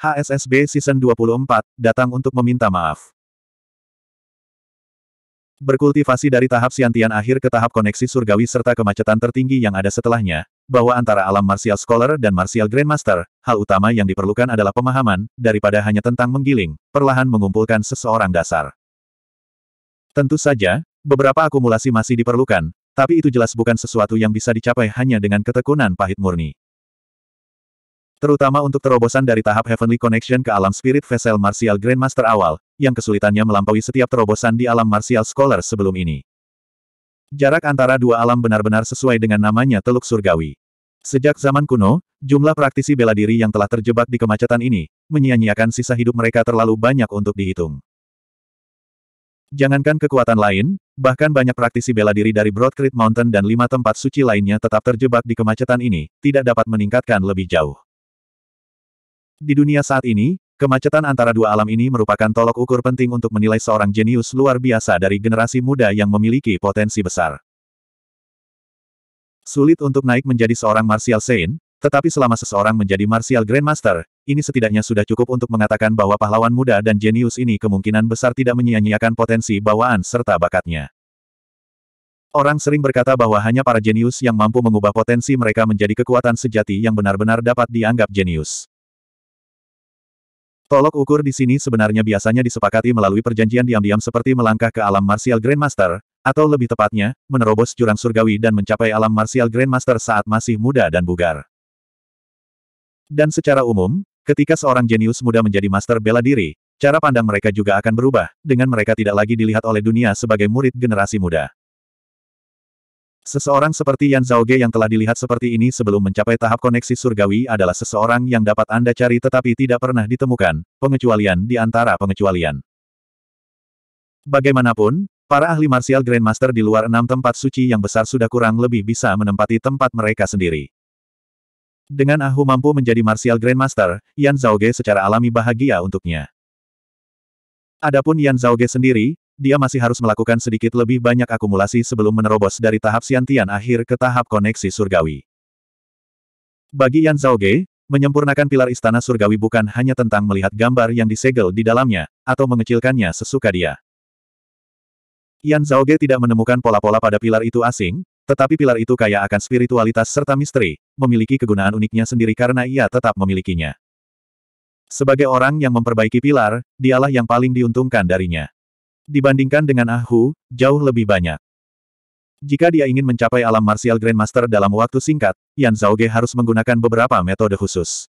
HSSB Season 24, datang untuk meminta maaf. Berkultivasi dari tahap siantian akhir ke tahap koneksi surgawi serta kemacetan tertinggi yang ada setelahnya, bahwa antara alam Martial Scholar dan Martial Grandmaster, hal utama yang diperlukan adalah pemahaman, daripada hanya tentang menggiling, perlahan mengumpulkan seseorang dasar. Tentu saja, beberapa akumulasi masih diperlukan, tapi itu jelas bukan sesuatu yang bisa dicapai hanya dengan ketekunan pahit murni. Terutama untuk terobosan dari tahap Heavenly Connection ke alam spirit Vessel Martial Grandmaster awal, yang kesulitannya melampaui setiap terobosan di alam Martial Scholar sebelum ini. Jarak antara dua alam benar-benar sesuai dengan namanya Teluk Surgawi. Sejak zaman kuno, jumlah praktisi bela diri yang telah terjebak di kemacetan ini, menyia-nyiakan sisa hidup mereka terlalu banyak untuk dihitung. Jangankan kekuatan lain, bahkan banyak praktisi bela diri dari Broad Mountain dan lima tempat suci lainnya tetap terjebak di kemacetan ini, tidak dapat meningkatkan lebih jauh. Di dunia saat ini, kemacetan antara dua alam ini merupakan tolok ukur penting untuk menilai seorang jenius luar biasa dari generasi muda yang memiliki potensi besar. Sulit untuk naik menjadi seorang Martial Saint, tetapi selama seseorang menjadi Martial Grandmaster, ini setidaknya sudah cukup untuk mengatakan bahwa pahlawan muda dan jenius ini kemungkinan besar tidak menyia-nyiakan potensi bawaan serta bakatnya. Orang sering berkata bahwa hanya para jenius yang mampu mengubah potensi mereka menjadi kekuatan sejati yang benar-benar dapat dianggap jenius. Tolok ukur di sini sebenarnya biasanya disepakati melalui perjanjian diam-diam seperti melangkah ke alam martial grandmaster, atau lebih tepatnya, menerobos jurang surgawi dan mencapai alam martial grandmaster saat masih muda dan bugar. Dan secara umum, ketika seorang jenius muda menjadi master bela diri, cara pandang mereka juga akan berubah, dengan mereka tidak lagi dilihat oleh dunia sebagai murid generasi muda. Seseorang seperti Yan Zhao Ge yang telah dilihat seperti ini sebelum mencapai tahap koneksi surgawi adalah seseorang yang dapat Anda cari tetapi tidak pernah ditemukan, pengecualian di antara pengecualian. Bagaimanapun, para ahli martial grandmaster di luar enam tempat suci yang besar sudah kurang lebih bisa menempati tempat mereka sendiri. Dengan Ahu mampu menjadi martial grandmaster, Yan Zhao Ge secara alami bahagia untuknya. Adapun Yan Zhao Ge sendiri, dia masih harus melakukan sedikit lebih banyak akumulasi sebelum menerobos dari tahap siantian akhir ke tahap koneksi surgawi. Bagi Yan Ge, menyempurnakan pilar istana surgawi bukan hanya tentang melihat gambar yang disegel di dalamnya, atau mengecilkannya sesuka dia. Yan Ge tidak menemukan pola-pola pada pilar itu asing, tetapi pilar itu kaya akan spiritualitas serta misteri, memiliki kegunaan uniknya sendiri karena ia tetap memilikinya. Sebagai orang yang memperbaiki pilar, dialah yang paling diuntungkan darinya dibandingkan dengan Ah jauh lebih banyak. Jika dia ingin mencapai alam martial grandmaster dalam waktu singkat, Yan Ge harus menggunakan beberapa metode khusus.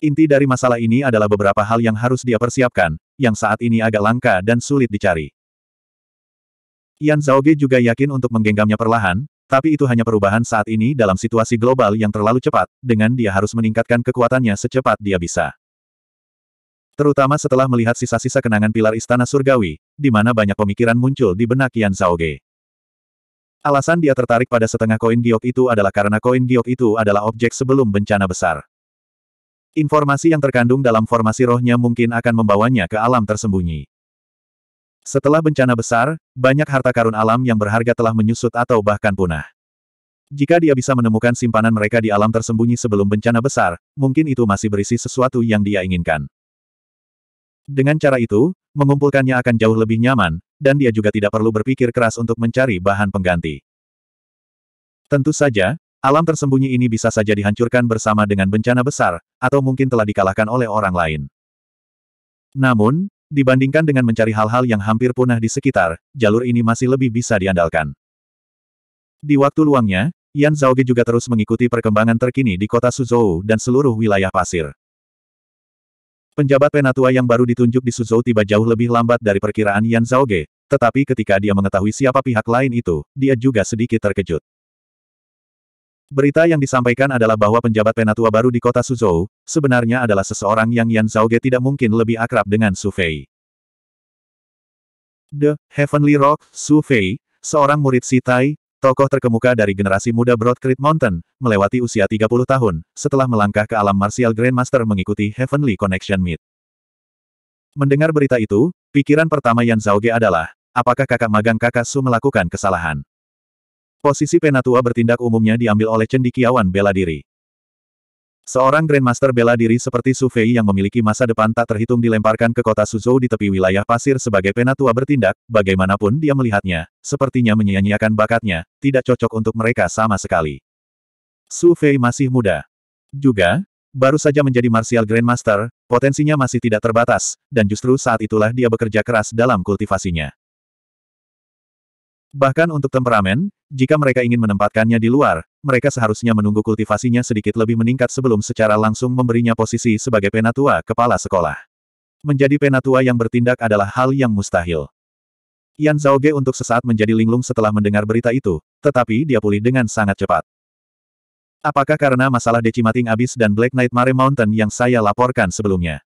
Inti dari masalah ini adalah beberapa hal yang harus dia persiapkan, yang saat ini agak langka dan sulit dicari. Yan Ge juga yakin untuk menggenggamnya perlahan, tapi itu hanya perubahan saat ini dalam situasi global yang terlalu cepat, dengan dia harus meningkatkan kekuatannya secepat dia bisa. Terutama setelah melihat sisa-sisa kenangan pilar istana surgawi, di mana banyak pemikiran muncul di benak Yan Ge. Alasan dia tertarik pada setengah koin giok itu adalah karena koin giok itu adalah objek sebelum bencana besar. Informasi yang terkandung dalam formasi rohnya mungkin akan membawanya ke alam tersembunyi. Setelah bencana besar, banyak harta karun alam yang berharga telah menyusut atau bahkan punah. Jika dia bisa menemukan simpanan mereka di alam tersembunyi sebelum bencana besar, mungkin itu masih berisi sesuatu yang dia inginkan. Dengan cara itu, mengumpulkannya akan jauh lebih nyaman, dan dia juga tidak perlu berpikir keras untuk mencari bahan pengganti. Tentu saja, alam tersembunyi ini bisa saja dihancurkan bersama dengan bencana besar, atau mungkin telah dikalahkan oleh orang lain. Namun, dibandingkan dengan mencari hal-hal yang hampir punah di sekitar, jalur ini masih lebih bisa diandalkan. Di waktu luangnya, Yan Zhaoge juga terus mengikuti perkembangan terkini di kota Suzhou dan seluruh wilayah pasir. Penjabat penatua yang baru ditunjuk di Suzhou tiba jauh lebih lambat dari perkiraan Yan Ge. tetapi ketika dia mengetahui siapa pihak lain itu, dia juga sedikit terkejut. Berita yang disampaikan adalah bahwa penjabat penatua baru di kota Suzhou, sebenarnya adalah seseorang yang Yan Ge tidak mungkin lebih akrab dengan Su Fei. The Heavenly Rock, Su Fei, seorang murid Sitai, tokoh terkemuka dari generasi muda Broad Mountain, melewati usia 30 tahun, setelah melangkah ke alam martial Grandmaster mengikuti Heavenly Connection Meet. Mendengar berita itu, pikiran pertama Yan Zhaoge adalah, apakah kakak magang kakak Su melakukan kesalahan? Posisi penatua bertindak umumnya diambil oleh cendikiawan bela diri. Seorang Grandmaster bela diri seperti Su Fei yang memiliki masa depan tak terhitung dilemparkan ke kota Suzhou di tepi wilayah pasir sebagai penatua bertindak, bagaimanapun dia melihatnya, sepertinya menyia-nyiakan bakatnya, tidak cocok untuk mereka sama sekali. Su Fei masih muda. Juga, baru saja menjadi Martial Grandmaster, potensinya masih tidak terbatas, dan justru saat itulah dia bekerja keras dalam kultivasinya. Bahkan untuk temperamen, jika mereka ingin menempatkannya di luar, mereka seharusnya menunggu kultivasinya sedikit lebih meningkat sebelum secara langsung memberinya posisi sebagai penatua kepala sekolah. Menjadi penatua yang bertindak adalah hal yang mustahil. Yan Ge untuk sesaat menjadi linglung setelah mendengar berita itu, tetapi dia pulih dengan sangat cepat. Apakah karena masalah Decimating Abyss dan Black Knight Mare Mountain yang saya laporkan sebelumnya?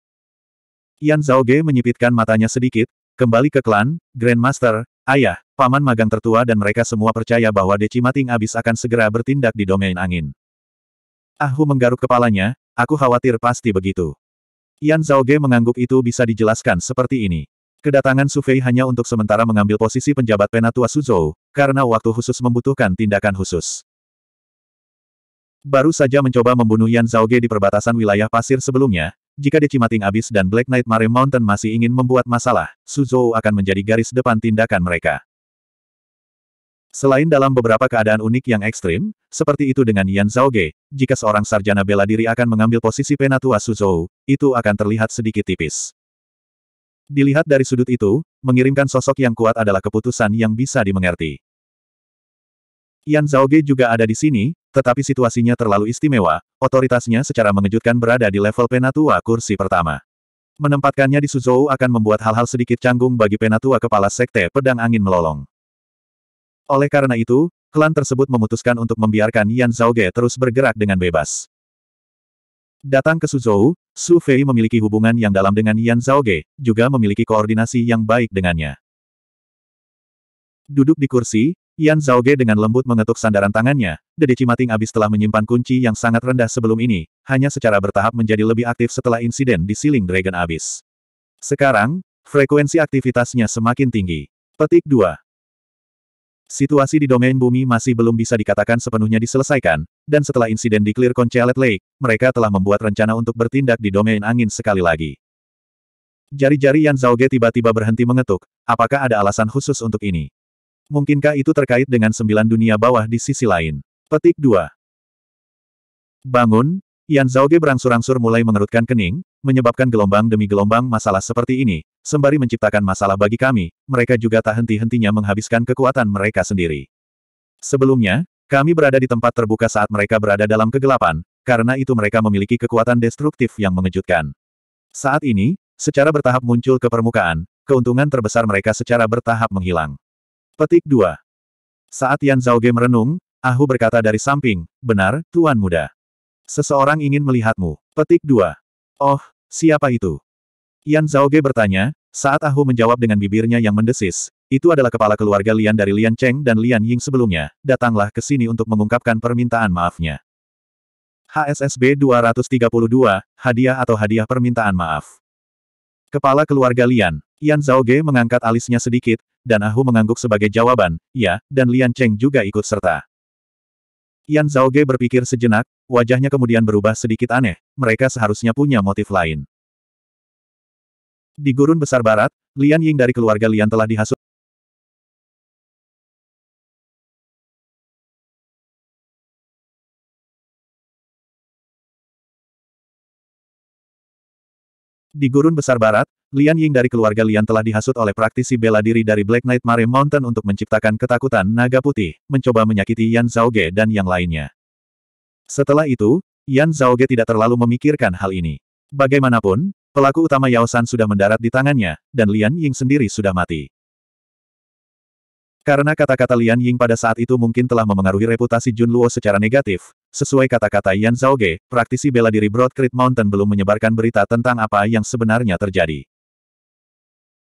Yan Ge menyipitkan matanya sedikit, kembali ke klan, Grandmaster, ayah, paman magang tertua dan mereka semua percaya bahwa Decimating Abis akan segera bertindak di domain angin. Ahu menggaruk kepalanya, aku khawatir pasti begitu. Yan Ge mengangguk itu bisa dijelaskan seperti ini. Kedatangan Sufei hanya untuk sementara mengambil posisi penjabat penatua Suzhou, karena waktu khusus membutuhkan tindakan khusus. Baru saja mencoba membunuh Yan Ge di perbatasan wilayah pasir sebelumnya, jika Decimating Abyss dan Black Knight Mare Mountain masih ingin membuat masalah, Suzhou akan menjadi garis depan tindakan mereka. Selain dalam beberapa keadaan unik yang ekstrim, seperti itu dengan Yan Ge, jika seorang sarjana bela diri akan mengambil posisi Penatua Suzhou, itu akan terlihat sedikit tipis. Dilihat dari sudut itu, mengirimkan sosok yang kuat adalah keputusan yang bisa dimengerti. Yan Ge juga ada di sini, tetapi situasinya terlalu istimewa, otoritasnya secara mengejutkan berada di level Penatua kursi pertama. Menempatkannya di Suzhou akan membuat hal-hal sedikit canggung bagi Penatua Kepala Sekte Pedang Angin Melolong. Oleh karena itu, klan tersebut memutuskan untuk membiarkan Yan Zhaoge terus bergerak dengan bebas. Datang ke Suzhou, Su Fei memiliki hubungan yang dalam dengan Yan Zhaoge, juga memiliki koordinasi yang baik dengannya. Duduk di kursi, Yan Zhaoge dengan lembut mengetuk sandaran tangannya, Dede Cimating abis telah menyimpan kunci yang sangat rendah sebelum ini, hanya secara bertahap menjadi lebih aktif setelah insiden di Siling Dragon abis. Sekarang, frekuensi aktivitasnya semakin tinggi. Petik 2. Situasi di domain bumi masih belum bisa dikatakan sepenuhnya diselesaikan, dan setelah insiden di Clear Conchalet Lake, mereka telah membuat rencana untuk bertindak di domain angin sekali lagi. Jari-jari Yan Ge tiba-tiba berhenti mengetuk, apakah ada alasan khusus untuk ini? Mungkinkah itu terkait dengan sembilan dunia bawah di sisi lain? Petik 2. Bangun, Yan Zhaoge berangsur-angsur mulai mengerutkan kening, menyebabkan gelombang demi gelombang masalah seperti ini, sembari menciptakan masalah bagi kami, mereka juga tak henti-hentinya menghabiskan kekuatan mereka sendiri. Sebelumnya, kami berada di tempat terbuka saat mereka berada dalam kegelapan, karena itu mereka memiliki kekuatan destruktif yang mengejutkan. Saat ini, secara bertahap muncul ke permukaan, keuntungan terbesar mereka secara bertahap menghilang. Petik 2. Saat Yan Zhaoge merenung, Ahu berkata dari samping, benar, Tuan Muda. Seseorang ingin melihatmu. Petik 2. Oh, siapa itu? Yan Zhaoge bertanya, saat Ahu menjawab dengan bibirnya yang mendesis, itu adalah kepala keluarga Lian dari Lian Cheng dan Lian Ying sebelumnya, datanglah ke sini untuk mengungkapkan permintaan maafnya. HSSB 232, hadiah atau hadiah permintaan maaf. Kepala keluarga Lian, Yan Zhaoge mengangkat alisnya sedikit, dan Ahu mengangguk sebagai jawaban, ya, dan Lian Cheng juga ikut serta. Yan Zhaoge berpikir sejenak, wajahnya kemudian berubah sedikit aneh, mereka seharusnya punya motif lain. Di gurun besar barat, Lian Ying dari keluarga Lian telah dihasut. Di gurun besar barat, Lian Ying dari keluarga Lian telah dihasut oleh praktisi bela diri dari Black Knight Mare Mountain untuk menciptakan ketakutan naga putih, mencoba menyakiti Yan Zhao Ge dan yang lainnya. Setelah itu, Yan Zhao Ge tidak terlalu memikirkan hal ini. Bagaimanapun, pelaku utama Yao San sudah mendarat di tangannya, dan Lian Ying sendiri sudah mati. Karena kata-kata Lian Ying pada saat itu mungkin telah memengaruhi reputasi Jun Luo secara negatif, Sesuai kata-kata Yan Zhaoge, praktisi bela diri Broad Creek Mountain belum menyebarkan berita tentang apa yang sebenarnya terjadi.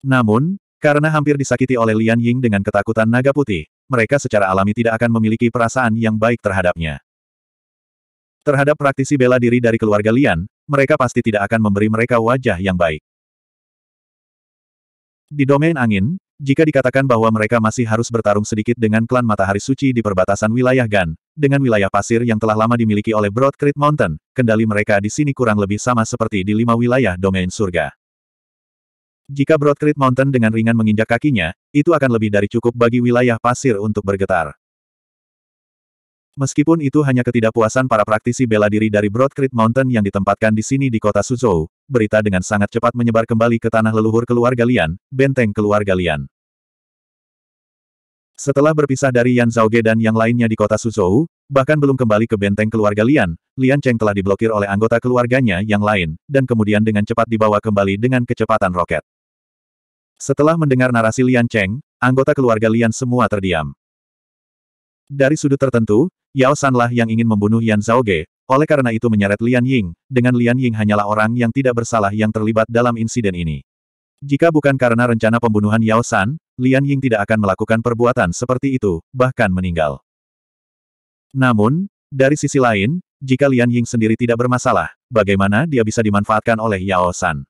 Namun, karena hampir disakiti oleh Lian Ying dengan ketakutan naga putih, mereka secara alami tidak akan memiliki perasaan yang baik terhadapnya. Terhadap praktisi bela diri dari keluarga Lian, mereka pasti tidak akan memberi mereka wajah yang baik. Di domain angin, jika dikatakan bahwa mereka masih harus bertarung sedikit dengan klan Matahari Suci di perbatasan wilayah Gan, dengan wilayah pasir yang telah lama dimiliki oleh Broad Creek Mountain, kendali mereka di sini kurang lebih sama seperti di lima wilayah domain surga. Jika Broad Creek Mountain dengan ringan menginjak kakinya, itu akan lebih dari cukup bagi wilayah pasir untuk bergetar. Meskipun itu hanya ketidakpuasan para praktisi bela diri dari Broad Creek Mountain yang ditempatkan di sini di kota Suzhou, berita dengan sangat cepat menyebar kembali ke tanah leluhur keluarga Lian, benteng keluarga Lian. Setelah berpisah dari Yan Zhaoge dan yang lainnya di kota Suzhou, bahkan belum kembali ke benteng keluarga Lian, Lian Cheng telah diblokir oleh anggota keluarganya yang lain, dan kemudian dengan cepat dibawa kembali dengan kecepatan roket. Setelah mendengar narasi Lian Cheng, anggota keluarga Lian semua terdiam. Dari sudut tertentu, Yao Sanlah yang ingin membunuh Yan Zhaoge, oleh karena itu menyeret Lian Ying, dengan Lian Ying hanyalah orang yang tidak bersalah yang terlibat dalam insiden ini. Jika bukan karena rencana pembunuhan Yao San, Lian Ying tidak akan melakukan perbuatan seperti itu, bahkan meninggal. Namun, dari sisi lain, jika Lian Ying sendiri tidak bermasalah, bagaimana dia bisa dimanfaatkan oleh Yao San?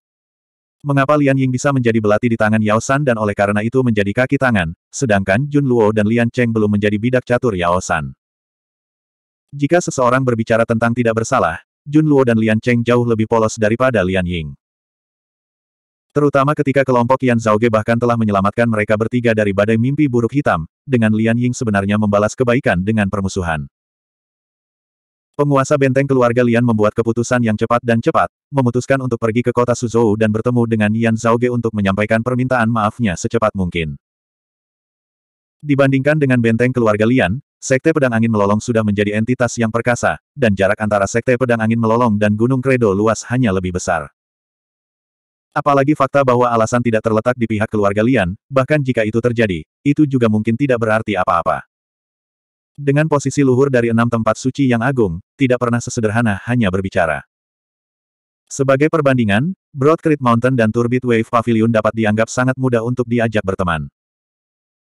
Mengapa Lian Ying bisa menjadi belati di tangan Yao San dan oleh karena itu menjadi kaki tangan, sedangkan Jun Luo dan Lian Cheng belum menjadi bidak catur Yao San? Jika seseorang berbicara tentang tidak bersalah, Jun Luo dan Lian Cheng jauh lebih polos daripada Lian Ying. Terutama ketika kelompok Yan Zhaoge bahkan telah menyelamatkan mereka bertiga dari badai mimpi buruk hitam, dengan Lian Ying sebenarnya membalas kebaikan dengan permusuhan. Penguasa benteng keluarga Lian membuat keputusan yang cepat dan cepat, memutuskan untuk pergi ke kota Suzhou dan bertemu dengan Yan Zhaoge untuk menyampaikan permintaan maafnya secepat mungkin. Dibandingkan dengan benteng keluarga Lian, Sekte Pedang Angin Melolong sudah menjadi entitas yang perkasa, dan jarak antara Sekte Pedang Angin Melolong dan Gunung Kredo luas hanya lebih besar. Apalagi fakta bahwa alasan tidak terletak di pihak keluarga Lian, bahkan jika itu terjadi, itu juga mungkin tidak berarti apa-apa. Dengan posisi luhur dari enam tempat suci yang agung, tidak pernah sesederhana hanya berbicara. Sebagai perbandingan, Broad Creek Mountain dan Turbid Wave Pavilion dapat dianggap sangat mudah untuk diajak berteman.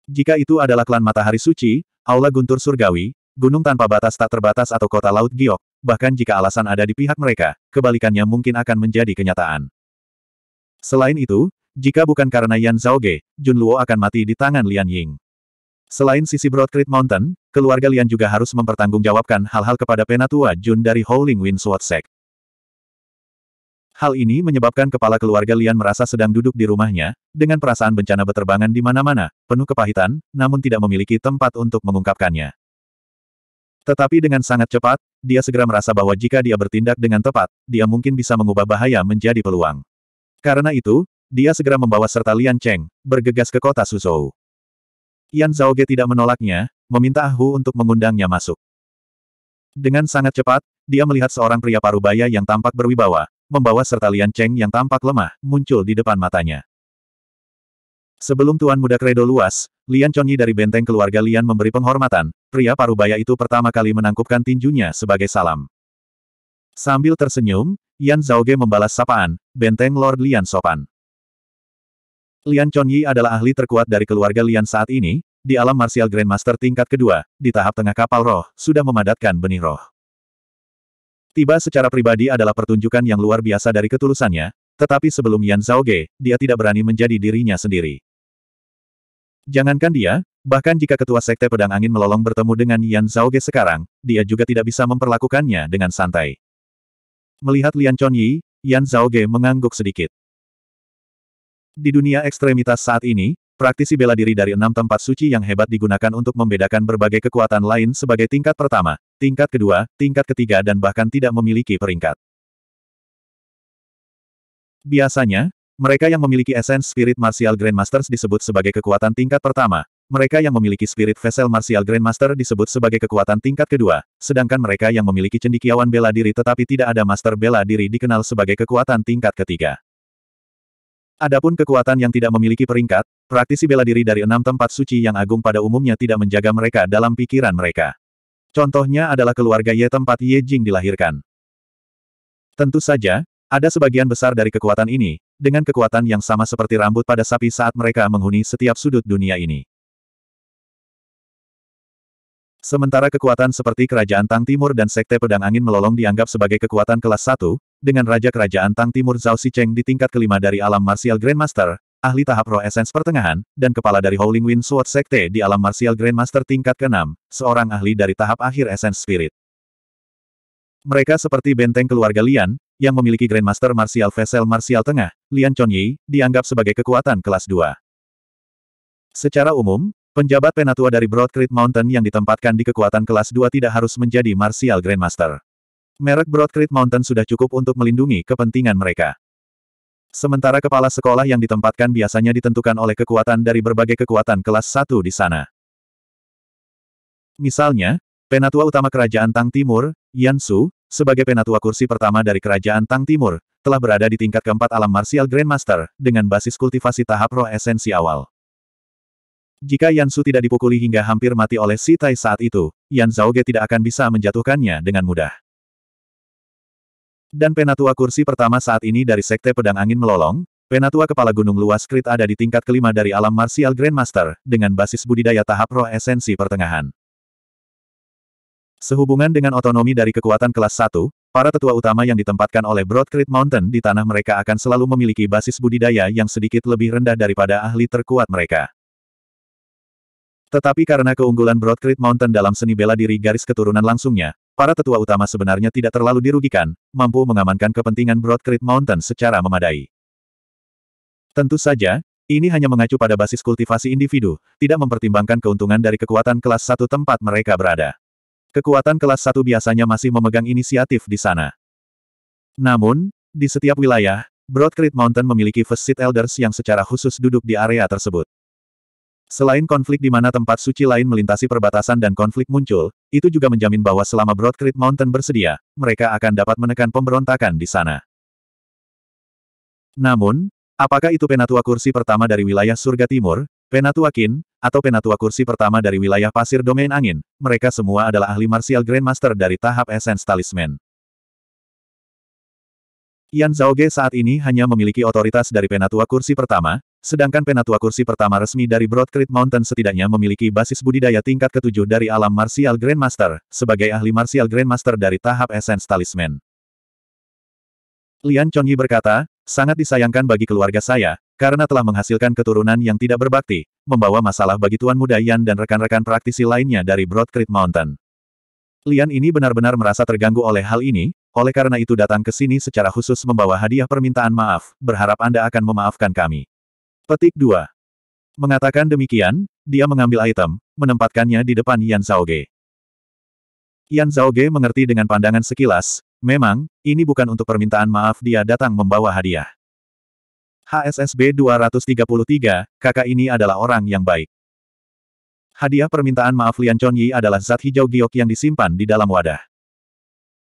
Jika itu adalah klan matahari suci, aula guntur surgawi, gunung tanpa batas tak terbatas atau kota laut giok, bahkan jika alasan ada di pihak mereka, kebalikannya mungkin akan menjadi kenyataan. Selain itu, jika bukan karena Yan Zhao Ge, Jun Luo akan mati di tangan Lian Ying. Selain sisi Broad Creek Mountain, keluarga Lian juga harus mempertanggungjawabkan hal-hal kepada Penatua Jun dari Howling Wind Sword Sect. Hal ini menyebabkan kepala keluarga Lian merasa sedang duduk di rumahnya, dengan perasaan bencana beterbangan di mana-mana, penuh kepahitan, namun tidak memiliki tempat untuk mengungkapkannya. Tetapi dengan sangat cepat, dia segera merasa bahwa jika dia bertindak dengan tepat, dia mungkin bisa mengubah bahaya menjadi peluang. Karena itu, dia segera membawa serta Lian Cheng, bergegas ke kota Suzhou. Yan Zhaoge tidak menolaknya, meminta ahu untuk mengundangnya masuk. Dengan sangat cepat, dia melihat seorang pria parubaya yang tampak berwibawa, membawa serta Lian Cheng yang tampak lemah, muncul di depan matanya. Sebelum Tuan Muda Kredo luas, Lian Chongyi dari benteng keluarga Lian memberi penghormatan, pria parubaya itu pertama kali menangkupkan tinjunya sebagai salam. Sambil tersenyum, Yan Zhaoge membalas sapaan, benteng Lord Lian sopan. Lian Chongyi adalah ahli terkuat dari keluarga Lian saat ini, di alam marsial Grandmaster tingkat kedua, di tahap tengah kapal roh, sudah memadatkan benih roh. Tiba secara pribadi adalah pertunjukan yang luar biasa dari ketulusannya, tetapi sebelum Yan Zhao Ge dia tidak berani menjadi dirinya sendiri. Jangankan dia, bahkan jika ketua sekte pedang angin melolong bertemu dengan Yan Zhao Ge sekarang, dia juga tidak bisa memperlakukannya dengan santai. Melihat Lian Yi, Yan Zhao Ge mengangguk sedikit. Di dunia ekstremitas saat ini, Praktisi bela diri dari enam tempat suci yang hebat digunakan untuk membedakan berbagai kekuatan lain sebagai tingkat pertama, tingkat kedua, tingkat ketiga dan bahkan tidak memiliki peringkat. Biasanya, mereka yang memiliki esens spirit martial grandmasters disebut sebagai kekuatan tingkat pertama, mereka yang memiliki spirit vessel martial grandmaster disebut sebagai kekuatan tingkat kedua, sedangkan mereka yang memiliki cendikiawan bela diri tetapi tidak ada master bela diri dikenal sebagai kekuatan tingkat ketiga. Adapun kekuatan yang tidak memiliki peringkat, Praktisi bela diri dari enam tempat suci yang agung pada umumnya tidak menjaga mereka dalam pikiran mereka. Contohnya adalah keluarga Ye tempat Ye Jing dilahirkan. Tentu saja, ada sebagian besar dari kekuatan ini, dengan kekuatan yang sama seperti rambut pada sapi saat mereka menghuni setiap sudut dunia ini. Sementara kekuatan seperti Kerajaan Tang Timur dan Sekte Pedang Angin Melolong dianggap sebagai kekuatan kelas 1, dengan Raja Kerajaan Tang Timur Zhao Xicheng di tingkat kelima dari alam Martial Grandmaster, ahli tahap roh esens pertengahan, dan kepala dari Howling Wind Sword Sekte di alam martial Grandmaster tingkat ke-6, seorang ahli dari tahap akhir esens spirit. Mereka seperti benteng keluarga Lian, yang memiliki Grandmaster Martial Vessel Martial Tengah, Lian Chongyi, dianggap sebagai kekuatan kelas 2. Secara umum, penjabat penatua dari Broad Creek Mountain yang ditempatkan di kekuatan kelas 2 tidak harus menjadi Martial Grandmaster. Merek Broad Creek Mountain sudah cukup untuk melindungi kepentingan mereka. Sementara kepala sekolah yang ditempatkan biasanya ditentukan oleh kekuatan dari berbagai kekuatan kelas 1 di sana. Misalnya, penatua utama Kerajaan Tang Timur, Yan Su, sebagai penatua kursi pertama dari Kerajaan Tang Timur, telah berada di tingkat keempat alam martial Grandmaster, dengan basis kultivasi tahap roh esensi awal. Jika Yan Su tidak dipukuli hingga hampir mati oleh Si Tai saat itu, Yan Zhao Zhaoge tidak akan bisa menjatuhkannya dengan mudah. Dan penatua kursi pertama saat ini dari Sekte Pedang Angin Melolong, penatua kepala gunung luas Krit ada di tingkat kelima dari alam martial Grandmaster, dengan basis budidaya tahap roh esensi pertengahan. Sehubungan dengan otonomi dari kekuatan kelas 1, para tetua utama yang ditempatkan oleh Broad Creek Mountain di tanah mereka akan selalu memiliki basis budidaya yang sedikit lebih rendah daripada ahli terkuat mereka. Tetapi karena keunggulan Broad Creek Mountain dalam seni bela diri garis keturunan langsungnya, para tetua utama sebenarnya tidak terlalu dirugikan, mampu mengamankan kepentingan Broad Creek Mountain secara memadai. Tentu saja, ini hanya mengacu pada basis kultivasi individu, tidak mempertimbangkan keuntungan dari kekuatan kelas satu tempat mereka berada. Kekuatan kelas satu biasanya masih memegang inisiatif di sana. Namun, di setiap wilayah, Broad Creek Mountain memiliki Facet Elders yang secara khusus duduk di area tersebut. Selain konflik di mana tempat suci lain melintasi perbatasan dan konflik muncul, itu juga menjamin bahwa selama Broadcreek Mountain bersedia, mereka akan dapat menekan pemberontakan di sana. Namun, apakah itu penatua kursi pertama dari wilayah surga timur, penatua kin, atau penatua kursi pertama dari wilayah pasir domain angin, mereka semua adalah ahli martial grandmaster dari tahap Essence Talisman. Yan Zhao Ge saat ini hanya memiliki otoritas dari penatua kursi pertama, Sedangkan penatua kursi pertama resmi dari Broadcreek Mountain setidaknya memiliki basis budidaya tingkat ketujuh dari alam Martial Grandmaster, sebagai ahli Martial Grandmaster dari tahap Essence Talisman. Lian Chongyi berkata, sangat disayangkan bagi keluarga saya, karena telah menghasilkan keturunan yang tidak berbakti, membawa masalah bagi Tuan Muda Yan dan rekan-rekan praktisi lainnya dari Broadcreek Mountain. Lian ini benar-benar merasa terganggu oleh hal ini, oleh karena itu datang ke sini secara khusus membawa hadiah permintaan maaf, berharap Anda akan memaafkan kami. Petik 2. Mengatakan demikian, dia mengambil item, menempatkannya di depan Yan Zhaoge. Yan Zhaoge mengerti dengan pandangan sekilas, memang, ini bukan untuk permintaan maaf dia datang membawa hadiah. HSSB 233, kakak ini adalah orang yang baik. Hadiah permintaan maaf Lian Yi adalah zat hijau giok yang disimpan di dalam wadah.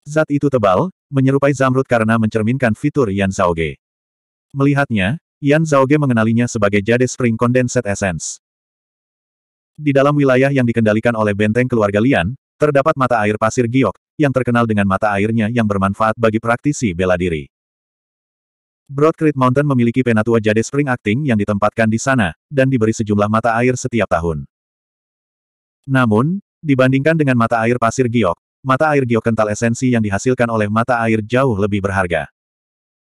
Zat itu tebal, menyerupai zamrud karena mencerminkan fitur Yan Zhaoge. Melihatnya, Yan Zhaoge mengenalinya sebagai Jade Spring Condensed Essence. Di dalam wilayah yang dikendalikan oleh benteng keluarga Lian, terdapat mata air pasir giok, yang terkenal dengan mata airnya yang bermanfaat bagi praktisi bela diri. Broad Mountain memiliki penatua Jade Spring Acting yang ditempatkan di sana, dan diberi sejumlah mata air setiap tahun. Namun, dibandingkan dengan mata air pasir giok, mata air giok kental esensi yang dihasilkan oleh mata air jauh lebih berharga.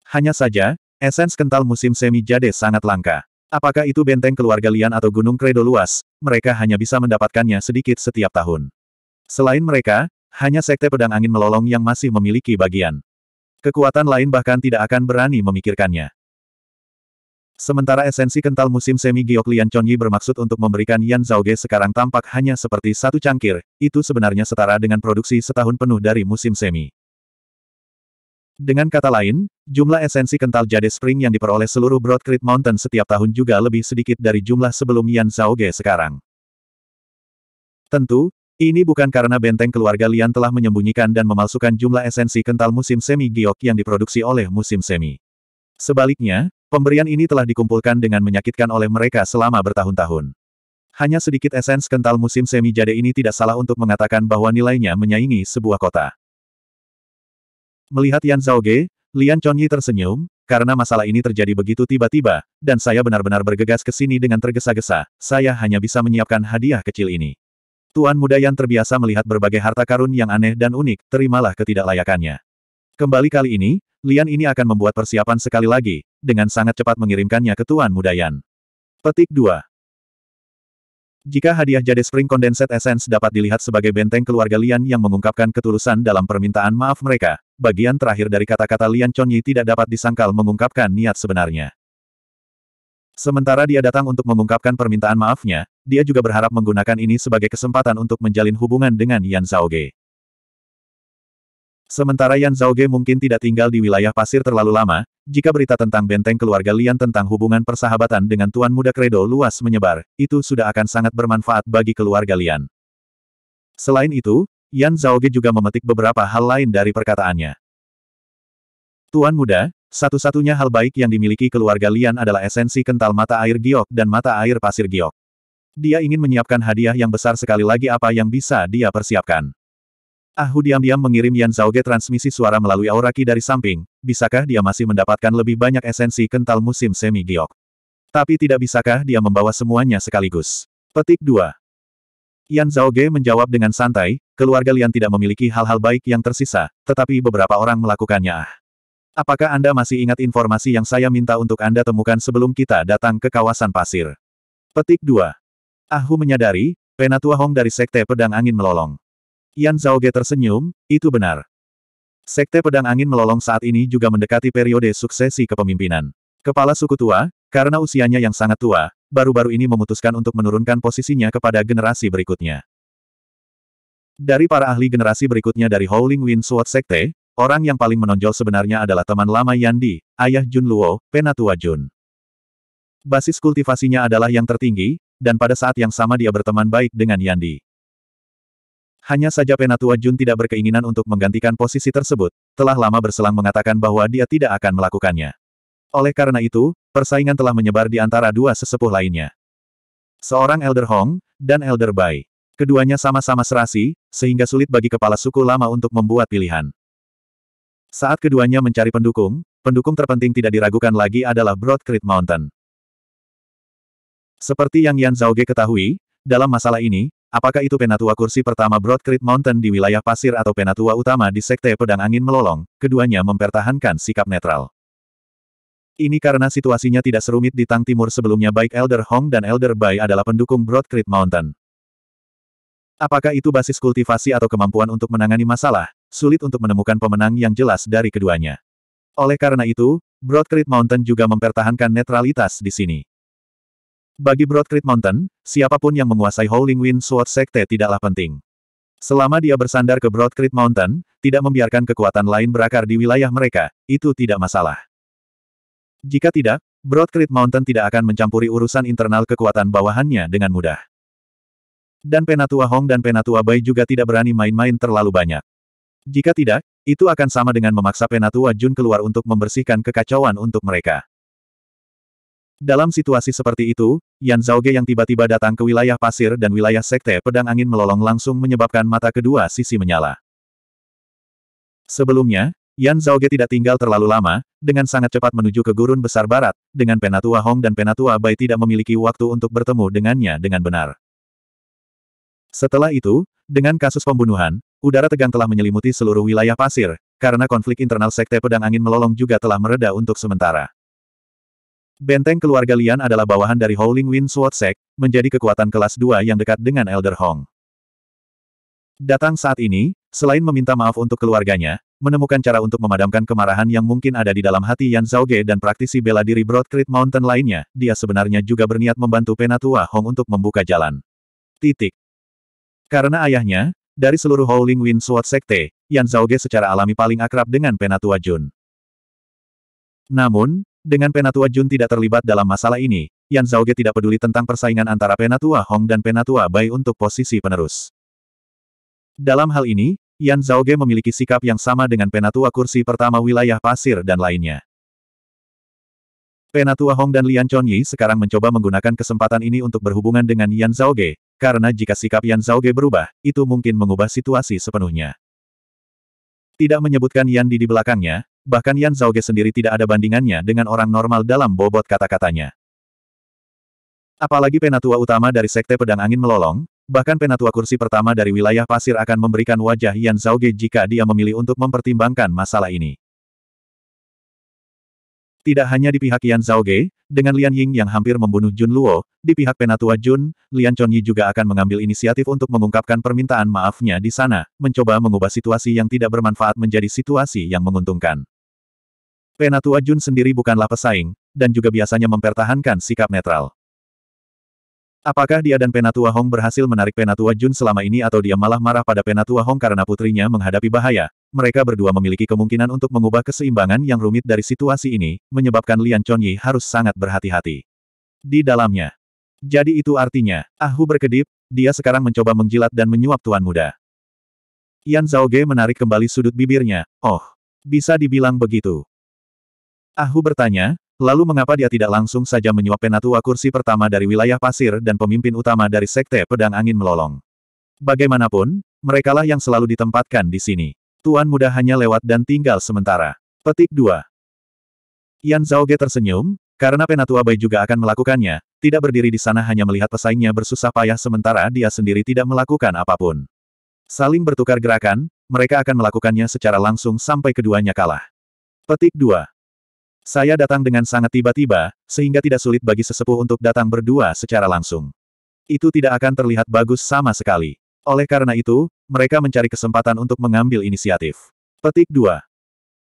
Hanya saja, Esens kental musim semi jade sangat langka. Apakah itu benteng keluarga Lian atau gunung kredo luas, mereka hanya bisa mendapatkannya sedikit setiap tahun. Selain mereka, hanya sekte pedang angin melolong yang masih memiliki bagian. Kekuatan lain bahkan tidak akan berani memikirkannya. Sementara esensi kental musim semi giok Lian Yi bermaksud untuk memberikan Yan Zhao Ge sekarang tampak hanya seperti satu cangkir, itu sebenarnya setara dengan produksi setahun penuh dari musim semi. Dengan kata lain, Jumlah esensi kental jade spring yang diperoleh seluruh Broad Mountain setiap tahun juga lebih sedikit dari jumlah sebelum Yan Ge sekarang. Tentu, ini bukan karena benteng keluarga Lian telah menyembunyikan dan memalsukan jumlah esensi kental musim semi giok yang diproduksi oleh musim semi. Sebaliknya, pemberian ini telah dikumpulkan dengan menyakitkan oleh mereka selama bertahun-tahun. Hanya sedikit esens kental musim semi jade ini tidak salah untuk mengatakan bahwa nilainya menyaingi sebuah kota. Melihat Yan Zhao Ge. Lian Yi tersenyum, karena masalah ini terjadi begitu tiba-tiba, dan saya benar-benar bergegas ke sini dengan tergesa-gesa, saya hanya bisa menyiapkan hadiah kecil ini. Tuan muda yang terbiasa melihat berbagai harta karun yang aneh dan unik, terimalah ketidaklayakannya. Kembali kali ini, Lian ini akan membuat persiapan sekali lagi, dengan sangat cepat mengirimkannya ke Tuan Mudayan. Petik 2. Jika hadiah Jade Spring Condensed Essence dapat dilihat sebagai benteng keluarga Lian yang mengungkapkan ketulusan dalam permintaan maaf mereka, bagian terakhir dari kata-kata Lian Chonyi tidak dapat disangkal mengungkapkan niat sebenarnya. Sementara dia datang untuk mengungkapkan permintaan maafnya, dia juga berharap menggunakan ini sebagai kesempatan untuk menjalin hubungan dengan Yan Ge. Sementara Yan Zhao Ge mungkin tidak tinggal di wilayah pasir terlalu lama, jika berita tentang benteng keluarga Lian tentang hubungan persahabatan dengan Tuan Muda Kredo luas menyebar, itu sudah akan sangat bermanfaat bagi keluarga Lian. Selain itu, Yan Zhao Ge juga memetik beberapa hal lain dari perkataannya. Tuan Muda, satu-satunya hal baik yang dimiliki keluarga Lian adalah esensi kental mata air giok dan mata air pasir giok. Dia ingin menyiapkan hadiah yang besar sekali lagi apa yang bisa dia persiapkan. Ahu diam-diam mengirim Yan Ge transmisi suara melalui auraki dari samping, bisakah dia masih mendapatkan lebih banyak esensi kental musim semi giok? Tapi tidak bisakah dia membawa semuanya sekaligus? Petik 2. Yan Ge menjawab dengan santai, keluarga Lian tidak memiliki hal-hal baik yang tersisa, tetapi beberapa orang melakukannya ah. Apakah Anda masih ingat informasi yang saya minta untuk Anda temukan sebelum kita datang ke kawasan pasir? Petik 2. Ahu menyadari, Penatua Hong dari Sekte Pedang Angin melolong. Yan Zhao Zhaoge tersenyum, itu benar. Sekte Pedang Angin melolong saat ini juga mendekati periode suksesi kepemimpinan. Kepala suku tua, karena usianya yang sangat tua, baru-baru ini memutuskan untuk menurunkan posisinya kepada generasi berikutnya. Dari para ahli generasi berikutnya dari Howling Wind Sword Sekte, orang yang paling menonjol sebenarnya adalah teman lama Yandi, ayah Jun Luo, Penatua Jun. Basis kultivasinya adalah yang tertinggi, dan pada saat yang sama dia berteman baik dengan Yandi. Hanya saja Penatua Jun tidak berkeinginan untuk menggantikan posisi tersebut, telah lama berselang mengatakan bahwa dia tidak akan melakukannya. Oleh karena itu, persaingan telah menyebar di antara dua sesepuh lainnya. Seorang Elder Hong, dan Elder Bai. Keduanya sama-sama serasi, sehingga sulit bagi kepala suku lama untuk membuat pilihan. Saat keduanya mencari pendukung, pendukung terpenting tidak diragukan lagi adalah Broad Creek Mountain. Seperti yang Yan Zhaoge ketahui, dalam masalah ini, Apakah itu penatua kursi pertama Broad Creek Mountain di wilayah pasir atau penatua utama di Sekte Pedang Angin Melolong, keduanya mempertahankan sikap netral. Ini karena situasinya tidak serumit di Tang Timur sebelumnya baik Elder Hong dan Elder Bai adalah pendukung Broad Creek Mountain. Apakah itu basis kultivasi atau kemampuan untuk menangani masalah, sulit untuk menemukan pemenang yang jelas dari keduanya. Oleh karena itu, Broad Creek Mountain juga mempertahankan netralitas di sini. Bagi Broad Mountain, siapapun yang menguasai Howling Wind Sword Sekte tidaklah penting. Selama dia bersandar ke Broad Mountain, tidak membiarkan kekuatan lain berakar di wilayah mereka, itu tidak masalah. Jika tidak, Broad Mountain tidak akan mencampuri urusan internal kekuatan bawahannya dengan mudah. Dan Penatua Hong dan Penatua Bai juga tidak berani main-main terlalu banyak. Jika tidak, itu akan sama dengan memaksa Penatua Jun keluar untuk membersihkan kekacauan untuk mereka. Dalam situasi seperti itu, Yan Zhao Ge yang tiba-tiba datang ke wilayah pasir dan wilayah sekte pedang angin melolong langsung menyebabkan mata kedua sisi menyala. Sebelumnya, Yan Zhao Ge tidak tinggal terlalu lama, dengan sangat cepat menuju ke gurun besar barat, dengan Penatua Hong dan Penatua Bai tidak memiliki waktu untuk bertemu dengannya dengan benar. Setelah itu, dengan kasus pembunuhan, udara tegang telah menyelimuti seluruh wilayah pasir, karena konflik internal Sekte Pedang Angin Melolong juga telah mereda untuk sementara. Benteng keluarga Lian adalah bawahan dari Howling Wind Sword Sect, menjadi kekuatan kelas 2 yang dekat dengan Elder Hong. Datang saat ini, selain meminta maaf untuk keluarganya, menemukan cara untuk memadamkan kemarahan yang mungkin ada di dalam hati Yan Zhao Ge dan praktisi bela diri Broad Creek Mountain lainnya, dia sebenarnya juga berniat membantu Penatua Hong untuk membuka jalan. Titik. Karena ayahnya, dari seluruh Howling Wind Sword Sekte, Yan Zhao Ge secara alami paling akrab dengan Penatua Jun. Namun, dengan Penatua Jun tidak terlibat dalam masalah ini, Yan Zhaoge tidak peduli tentang persaingan antara Penatua Hong dan Penatua Bai untuk posisi penerus. Dalam hal ini, Yan Zhaoge memiliki sikap yang sama dengan Penatua kursi pertama wilayah pasir dan lainnya. Penatua Hong dan Lian Yi sekarang mencoba menggunakan kesempatan ini untuk berhubungan dengan Yan Zhaoge, karena jika sikap Yan Zhaoge berubah, itu mungkin mengubah situasi sepenuhnya. Tidak menyebutkan Yan Di di belakangnya, Bahkan Yan Zhaoge sendiri tidak ada bandingannya dengan orang normal dalam bobot kata-katanya. Apalagi penatua utama dari Sekte Pedang Angin melolong, bahkan penatua kursi pertama dari wilayah pasir akan memberikan wajah Yan Zhaoge jika dia memilih untuk mempertimbangkan masalah ini. Tidak hanya di pihak Yan Zhaoge, dengan Lian Ying yang hampir membunuh Jun Luo, di pihak Penatua Jun, Lian Yi juga akan mengambil inisiatif untuk mengungkapkan permintaan maafnya di sana, mencoba mengubah situasi yang tidak bermanfaat menjadi situasi yang menguntungkan. Penatua Jun sendiri bukanlah pesaing, dan juga biasanya mempertahankan sikap netral. Apakah dia dan Penatua Hong berhasil menarik Penatua Jun selama ini atau dia malah marah pada Penatua Hong karena putrinya menghadapi bahaya? Mereka berdua memiliki kemungkinan untuk mengubah keseimbangan yang rumit dari situasi ini, menyebabkan Lian Chongyi harus sangat berhati-hati. Di dalamnya. Jadi itu artinya, Ahu berkedip, dia sekarang mencoba menjilat dan menyuap Tuan Muda. Yan Zhaoge menarik kembali sudut bibirnya, oh. Bisa dibilang begitu. Ahu bertanya, lalu mengapa dia tidak langsung saja menyuap penatua kursi pertama dari wilayah pasir dan pemimpin utama dari sekte pedang angin melolong? Bagaimanapun, merekalah yang selalu ditempatkan di sini. Tuan muda hanya lewat dan tinggal sementara. Petik 2. Yan Zhaoge tersenyum, karena penatua Bai juga akan melakukannya, tidak berdiri di sana hanya melihat pesaingnya bersusah payah sementara dia sendiri tidak melakukan apapun. Saling bertukar gerakan, mereka akan melakukannya secara langsung sampai keduanya kalah. Petik 2. Saya datang dengan sangat tiba-tiba, sehingga tidak sulit bagi sesepuh untuk datang berdua secara langsung. Itu tidak akan terlihat bagus sama sekali. Oleh karena itu, mereka mencari kesempatan untuk mengambil inisiatif. Petik 2.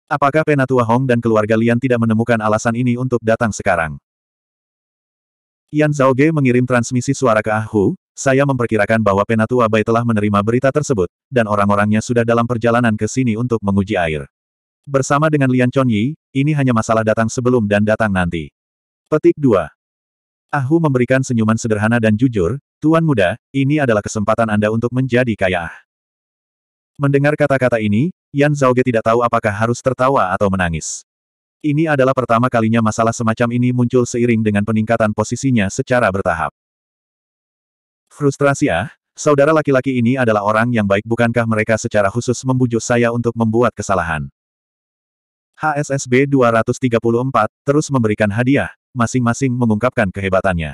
Apakah Penatua Hong dan keluarga Lian tidak menemukan alasan ini untuk datang sekarang? Yan Zhao Ge mengirim transmisi suara ke Ah Hu, saya memperkirakan bahwa Penatua Bai telah menerima berita tersebut, dan orang-orangnya sudah dalam perjalanan ke sini untuk menguji air. Bersama dengan Lian Yi, ini hanya masalah datang sebelum dan datang nanti. Petik 2. Ahu memberikan senyuman sederhana dan jujur, Tuan Muda, ini adalah kesempatan Anda untuk menjadi kaya ah. Mendengar kata-kata ini, Yan Zhao Zhaoge tidak tahu apakah harus tertawa atau menangis. Ini adalah pertama kalinya masalah semacam ini muncul seiring dengan peningkatan posisinya secara bertahap. Frustrasi ah, saudara laki-laki ini adalah orang yang baik bukankah mereka secara khusus membujuk saya untuk membuat kesalahan. HSSB 234 terus memberikan hadiah, masing-masing mengungkapkan kehebatannya.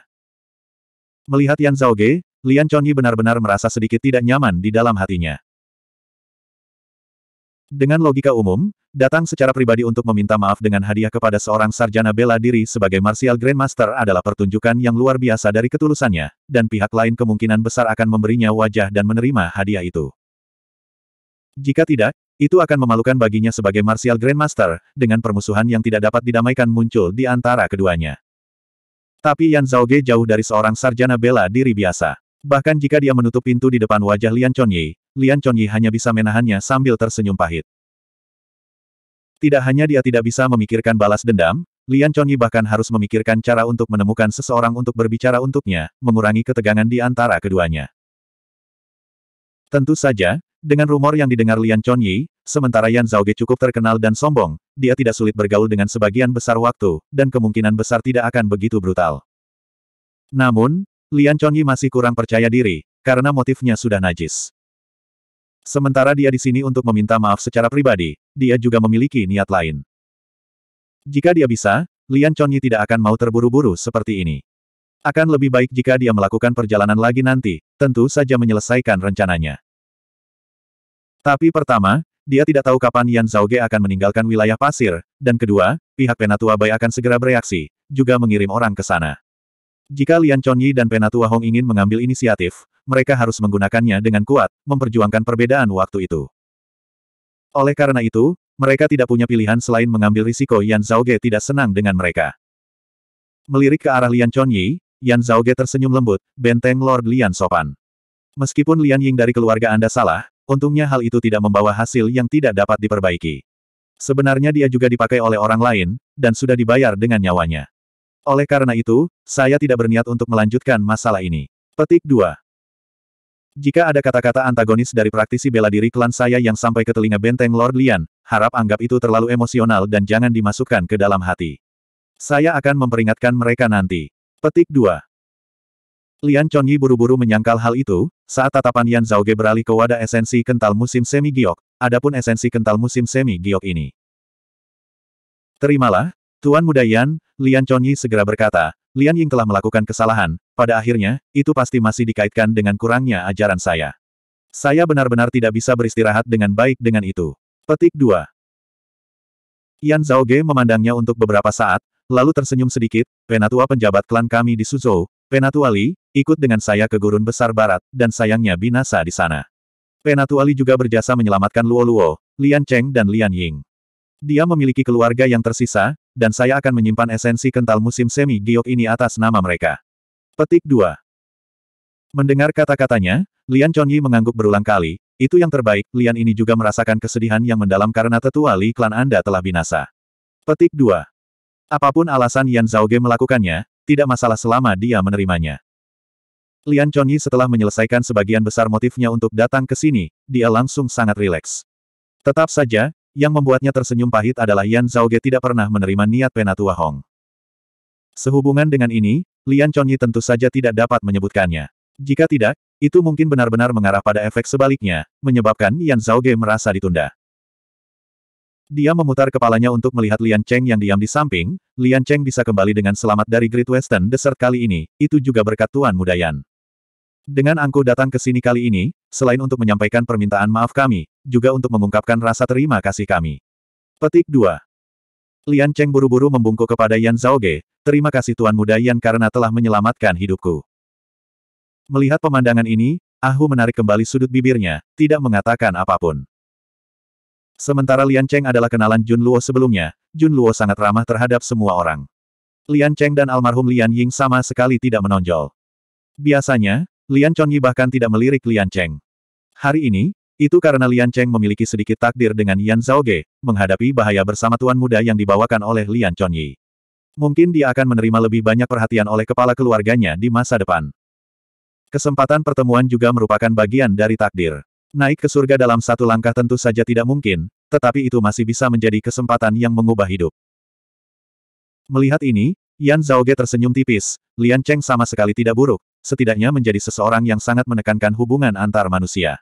Melihat Yan Ge, Lian Chongyi benar-benar merasa sedikit tidak nyaman di dalam hatinya. Dengan logika umum, datang secara pribadi untuk meminta maaf dengan hadiah kepada seorang sarjana bela diri sebagai martial grandmaster adalah pertunjukan yang luar biasa dari ketulusannya, dan pihak lain kemungkinan besar akan memberinya wajah dan menerima hadiah itu. Jika tidak, itu akan memalukan baginya sebagai Martial Grandmaster, dengan permusuhan yang tidak dapat didamaikan muncul di antara keduanya. Tapi Yan Zhaoge jauh dari seorang sarjana bela diri biasa. Bahkan jika dia menutup pintu di depan wajah Lian Chongyi, Lian Chongyi hanya bisa menahannya sambil tersenyum pahit. Tidak hanya dia tidak bisa memikirkan balas dendam, Lian Chongyi bahkan harus memikirkan cara untuk menemukan seseorang untuk berbicara untuknya, mengurangi ketegangan di antara keduanya. Tentu saja, dengan rumor yang didengar Lian Chongyi, sementara Yan Zhao Ge cukup terkenal dan sombong, dia tidak sulit bergaul dengan sebagian besar waktu, dan kemungkinan besar tidak akan begitu brutal. Namun, Lian Chongyi masih kurang percaya diri, karena motifnya sudah najis. Sementara dia di sini untuk meminta maaf secara pribadi, dia juga memiliki niat lain. Jika dia bisa, Lian Chongyi tidak akan mau terburu-buru seperti ini. Akan lebih baik jika dia melakukan perjalanan lagi nanti, tentu saja menyelesaikan rencananya. Tapi pertama, dia tidak tahu kapan Yan Zhaoge akan meninggalkan wilayah pasir, dan kedua, pihak Penatua Bai akan segera bereaksi, juga mengirim orang ke sana. Jika Lian Yi dan Penatua Hong ingin mengambil inisiatif, mereka harus menggunakannya dengan kuat, memperjuangkan perbedaan waktu itu. Oleh karena itu, mereka tidak punya pilihan selain mengambil risiko Yan Zhaoge tidak senang dengan mereka. Melirik ke arah Lian Yi, Yan Zhaoge tersenyum lembut, benteng Lord Lian sopan. Meskipun Lian Ying dari keluarga Anda salah, Untungnya hal itu tidak membawa hasil yang tidak dapat diperbaiki. Sebenarnya dia juga dipakai oleh orang lain, dan sudah dibayar dengan nyawanya. Oleh karena itu, saya tidak berniat untuk melanjutkan masalah ini. Petik 2. Jika ada kata-kata antagonis dari praktisi bela diri klan saya yang sampai ke telinga benteng Lord Lian, harap anggap itu terlalu emosional dan jangan dimasukkan ke dalam hati. Saya akan memperingatkan mereka nanti. Petik 2. Lian Chongyi buru-buru menyangkal hal itu, saat tatapan Yan Ge beralih ke wadah esensi kental musim semi giok, adapun esensi kental musim semi giok ini. Terimalah, Tuan Muda Yan, Lian Chongyi segera berkata, Lian Ying telah melakukan kesalahan, pada akhirnya, itu pasti masih dikaitkan dengan kurangnya ajaran saya. Saya benar-benar tidak bisa beristirahat dengan baik dengan itu. Petik 2. Yan Zhaoge memandangnya untuk beberapa saat, lalu tersenyum sedikit, penatua penjabat klan kami di Suzhou, Penatuali, ikut dengan saya ke gurun besar barat, dan sayangnya binasa di sana. Penatuali juga berjasa menyelamatkan Luo-Luo, Lian Cheng dan Lian Ying. Dia memiliki keluarga yang tersisa, dan saya akan menyimpan esensi kental musim semi giok ini atas nama mereka. Petik 2. Mendengar kata-katanya, Lian Yi mengangguk berulang kali, itu yang terbaik, Lian ini juga merasakan kesedihan yang mendalam karena tetua Li klan Anda telah binasa. Petik 2. Apapun alasan Yan Zhao Ge melakukannya, tidak masalah selama dia menerimanya. Lian Chongyi setelah menyelesaikan sebagian besar motifnya untuk datang ke sini, dia langsung sangat rileks. Tetap saja, yang membuatnya tersenyum pahit adalah Yan Zhaoge tidak pernah menerima niat penatua Hong. Sehubungan dengan ini, Lian Chongyi tentu saja tidak dapat menyebutkannya. Jika tidak, itu mungkin benar-benar mengarah pada efek sebaliknya, menyebabkan Yan Zhaoge merasa ditunda. Dia memutar kepalanya untuk melihat Lian Cheng yang diam di samping, Lian Cheng bisa kembali dengan selamat dari Great Western Desert kali ini, itu juga berkat Tuan Mudayan. Dengan Angku datang ke sini kali ini, selain untuk menyampaikan permintaan maaf kami, juga untuk mengungkapkan rasa terima kasih kami. Petik 2. Lian Cheng buru-buru membungkuk kepada Yan Ge. terima kasih Tuan Muda karena telah menyelamatkan hidupku. Melihat pemandangan ini, Ahu menarik kembali sudut bibirnya, tidak mengatakan apapun. Sementara Lian Cheng adalah kenalan Jun Luo sebelumnya, Jun Luo sangat ramah terhadap semua orang. Lian Cheng dan almarhum Lian Ying sama sekali tidak menonjol. Biasanya, Lian Yi bahkan tidak melirik Lian Cheng. Hari ini, itu karena Lian Cheng memiliki sedikit takdir dengan Yan Zhaoge, menghadapi bahaya bersama tuan muda yang dibawakan oleh Lian Yi. Mungkin dia akan menerima lebih banyak perhatian oleh kepala keluarganya di masa depan. Kesempatan pertemuan juga merupakan bagian dari takdir. Naik ke surga dalam satu langkah tentu saja tidak mungkin, tetapi itu masih bisa menjadi kesempatan yang mengubah hidup. Melihat ini, Yan Ge tersenyum tipis, Lian Cheng sama sekali tidak buruk, setidaknya menjadi seseorang yang sangat menekankan hubungan antar manusia.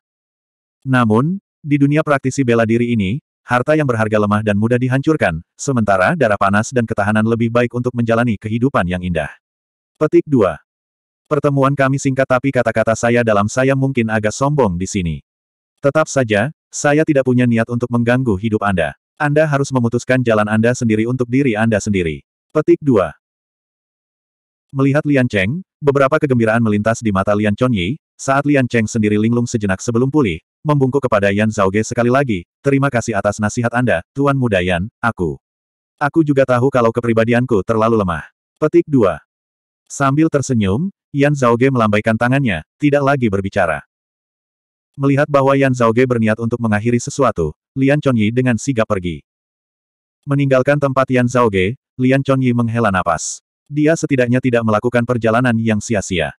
Namun, di dunia praktisi bela diri ini, harta yang berharga lemah dan mudah dihancurkan, sementara darah panas dan ketahanan lebih baik untuk menjalani kehidupan yang indah. Petik 2. Pertemuan kami singkat tapi kata-kata saya dalam saya mungkin agak sombong di sini. Tetap saja, saya tidak punya niat untuk mengganggu hidup Anda. Anda harus memutuskan jalan Anda sendiri untuk diri Anda sendiri. Petik 2. Melihat Lian Cheng, beberapa kegembiraan melintas di mata Lian Chongyi, saat Lian Cheng sendiri linglung sejenak sebelum pulih, membungkuk kepada Yan Zhao Ge sekali lagi, terima kasih atas nasihat Anda, Tuan Muda Yan, aku. Aku juga tahu kalau kepribadianku terlalu lemah. Petik 2. Sambil tersenyum, Yan Zhao Ge melambaikan tangannya, tidak lagi berbicara. Melihat bahwa Yan Ge berniat untuk mengakhiri sesuatu, Lian Yi dengan sigap pergi. Meninggalkan tempat Yan Ge. Lian Yi menghela napas. Dia setidaknya tidak melakukan perjalanan yang sia-sia.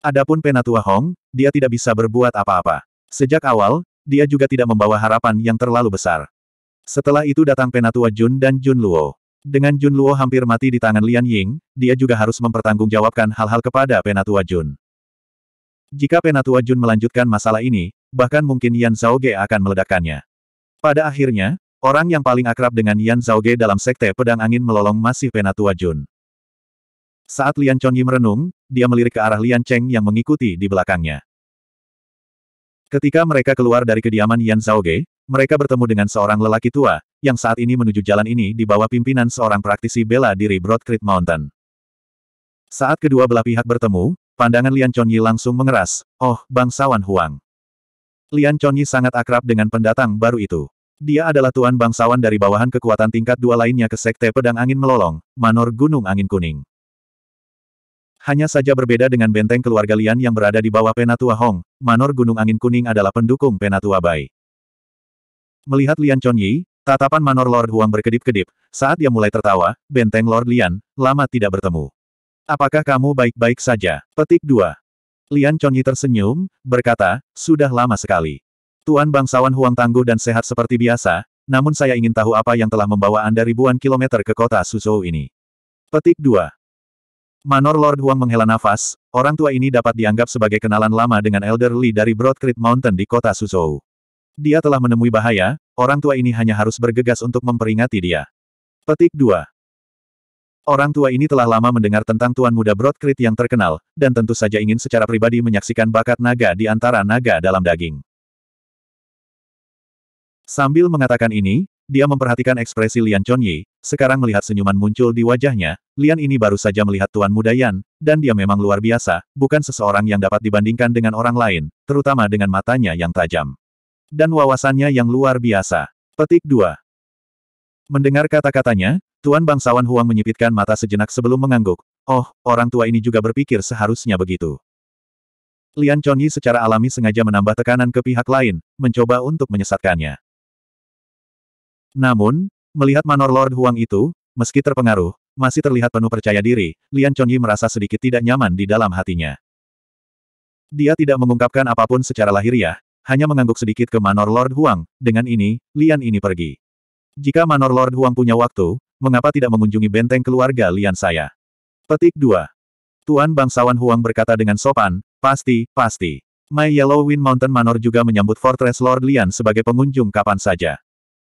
Adapun Penatua Hong, dia tidak bisa berbuat apa-apa. Sejak awal, dia juga tidak membawa harapan yang terlalu besar. Setelah itu datang Penatua Jun dan Jun Luo. Dengan Jun Luo hampir mati di tangan Lian Ying, dia juga harus mempertanggungjawabkan hal-hal kepada Penatua Jun. Jika Penatua Jun melanjutkan masalah ini, bahkan mungkin Yan Zhaoge akan meledakkannya. Pada akhirnya, orang yang paling akrab dengan Yan Zhaoge dalam sekte pedang angin melolong masih Penatua Jun. Saat Lian Chongyi merenung, dia melirik ke arah Lian Cheng yang mengikuti di belakangnya. Ketika mereka keluar dari kediaman Yan Zhaoge, mereka bertemu dengan seorang lelaki tua, yang saat ini menuju jalan ini di bawah pimpinan seorang praktisi bela diri Broad Creek Mountain. Saat kedua belah pihak bertemu, Pandangan Lian Chonyi langsung mengeras, oh, bangsawan Huang. Lian Chonyi sangat akrab dengan pendatang baru itu. Dia adalah tuan bangsawan dari bawahan kekuatan tingkat dua lainnya ke Sekte Pedang Angin Melolong, Manor Gunung Angin Kuning. Hanya saja berbeda dengan benteng keluarga Lian yang berada di bawah Penatua Hong, Manor Gunung Angin Kuning adalah pendukung Penatua Bai. Melihat Lian Chonyi, Tatapan Manor Lord Huang berkedip-kedip, saat dia mulai tertawa, benteng Lord Lian, lama tidak bertemu. Apakah kamu baik-baik saja? Petik 2. Lian Chongyi tersenyum, berkata, sudah lama sekali. Tuan bangsawan Huang tangguh dan sehat seperti biasa, namun saya ingin tahu apa yang telah membawa Anda ribuan kilometer ke kota Suzhou ini. Petik 2. Manor Lord Huang menghela nafas, orang tua ini dapat dianggap sebagai kenalan lama dengan Elder Li dari Broad Mountain di kota Suzhou. Dia telah menemui bahaya, orang tua ini hanya harus bergegas untuk memperingati dia. Petik 2. Orang tua ini telah lama mendengar tentang Tuan Muda Broadcrit yang terkenal, dan tentu saja ingin secara pribadi menyaksikan bakat naga di antara naga dalam daging. Sambil mengatakan ini, dia memperhatikan ekspresi Lian Chongyi. sekarang melihat senyuman muncul di wajahnya, Lian ini baru saja melihat Tuan Muda Yan, dan dia memang luar biasa, bukan seseorang yang dapat dibandingkan dengan orang lain, terutama dengan matanya yang tajam. Dan wawasannya yang luar biasa. Petik 2. Mendengar kata-katanya, Tuan Bangsawan Huang menyipitkan mata sejenak sebelum mengangguk. Oh, orang tua ini juga berpikir seharusnya begitu. Lian Chongyi secara alami sengaja menambah tekanan ke pihak lain, mencoba untuk menyesatkannya. Namun, melihat manor Lord Huang itu, meski terpengaruh, masih terlihat penuh percaya diri, Lian Chongyi merasa sedikit tidak nyaman di dalam hatinya. Dia tidak mengungkapkan apapun secara lahiriah, hanya mengangguk sedikit ke Manor Lord Huang, dengan ini, Lian ini pergi. Jika Manor Lord Huang punya waktu, Mengapa tidak mengunjungi benteng keluarga Lian saya? Petik 2. Tuan Bangsawan Huang berkata dengan sopan, pasti, pasti. My Yellow Wind Mountain Manor juga menyambut Fortress Lord Lian sebagai pengunjung kapan saja.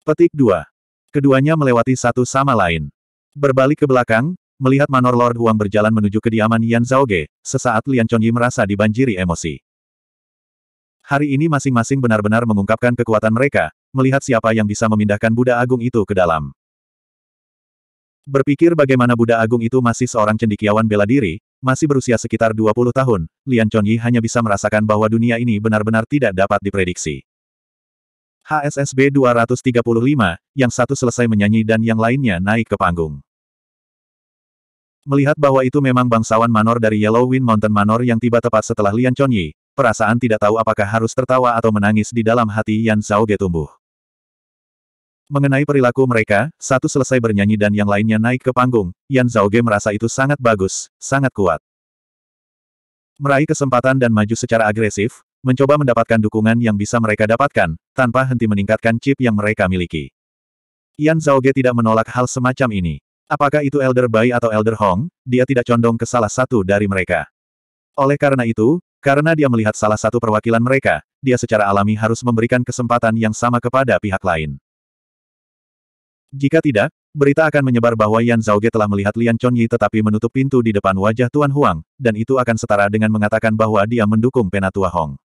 Petik 2. Keduanya melewati satu sama lain. Berbalik ke belakang, melihat Manor Lord Huang berjalan menuju kediaman Yan Zhaoge, sesaat Lian Chongyi merasa dibanjiri emosi. Hari ini masing-masing benar-benar mengungkapkan kekuatan mereka, melihat siapa yang bisa memindahkan Buddha Agung itu ke dalam. Berpikir bagaimana Buddha Agung itu masih seorang cendikiawan bela diri, masih berusia sekitar 20 tahun, Lian Chongyi hanya bisa merasakan bahwa dunia ini benar-benar tidak dapat diprediksi. HSSB 235, yang satu selesai menyanyi dan yang lainnya naik ke panggung. Melihat bahwa itu memang bangsawan manor dari Yellow Wind Mountain Manor yang tiba tepat setelah Lian Chongyi, perasaan tidak tahu apakah harus tertawa atau menangis di dalam hati Yan Zhao tumbuh. Mengenai perilaku mereka, satu selesai bernyanyi dan yang lainnya naik ke panggung, Yan Ge merasa itu sangat bagus, sangat kuat. Meraih kesempatan dan maju secara agresif, mencoba mendapatkan dukungan yang bisa mereka dapatkan, tanpa henti meningkatkan chip yang mereka miliki. Yan Ge tidak menolak hal semacam ini. Apakah itu Elder Bai atau Elder Hong, dia tidak condong ke salah satu dari mereka. Oleh karena itu, karena dia melihat salah satu perwakilan mereka, dia secara alami harus memberikan kesempatan yang sama kepada pihak lain. Jika tidak, berita akan menyebar bahwa Yan Zhaoge telah melihat Lian Chongyi tetapi menutup pintu di depan wajah Tuan Huang, dan itu akan setara dengan mengatakan bahwa dia mendukung Penatua Hong.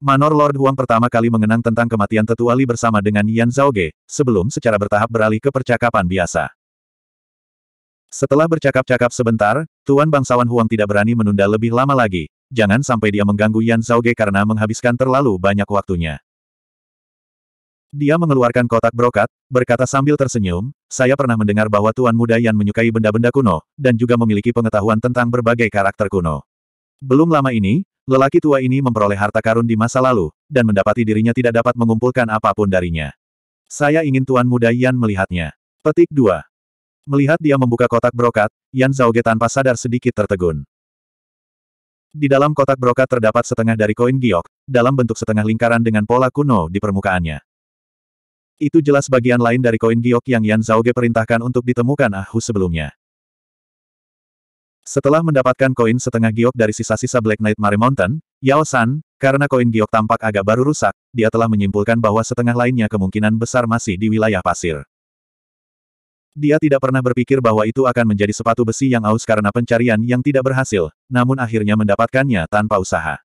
Manor Lord Huang pertama kali mengenang tentang kematian tetua Li bersama dengan Yan Zhaoge, sebelum secara bertahap beralih ke percakapan biasa. Setelah bercakap-cakap sebentar, Tuan Bangsawan Huang tidak berani menunda lebih lama lagi, jangan sampai dia mengganggu Yan Zhaoge karena menghabiskan terlalu banyak waktunya. Dia mengeluarkan kotak brokat, berkata sambil tersenyum, saya pernah mendengar bahwa Tuan Muda Yan menyukai benda-benda kuno, dan juga memiliki pengetahuan tentang berbagai karakter kuno. Belum lama ini, lelaki tua ini memperoleh harta karun di masa lalu, dan mendapati dirinya tidak dapat mengumpulkan apapun darinya. Saya ingin Tuan Muda Yan melihatnya. Petik 2. Melihat dia membuka kotak brokat, Yan Zhaoge tanpa sadar sedikit tertegun. Di dalam kotak brokat terdapat setengah dari koin giok, dalam bentuk setengah lingkaran dengan pola kuno di permukaannya. Itu jelas bagian lain dari koin giok yang Yan Zhaoge perintahkan untuk ditemukan ahu sebelumnya. Setelah mendapatkan koin setengah giok dari sisa-sisa Black Knight Mare Mountain, Yao San, karena koin giok tampak agak baru rusak, dia telah menyimpulkan bahwa setengah lainnya kemungkinan besar masih di wilayah pasir. Dia tidak pernah berpikir bahwa itu akan menjadi sepatu besi yang aus karena pencarian yang tidak berhasil, namun akhirnya mendapatkannya tanpa usaha.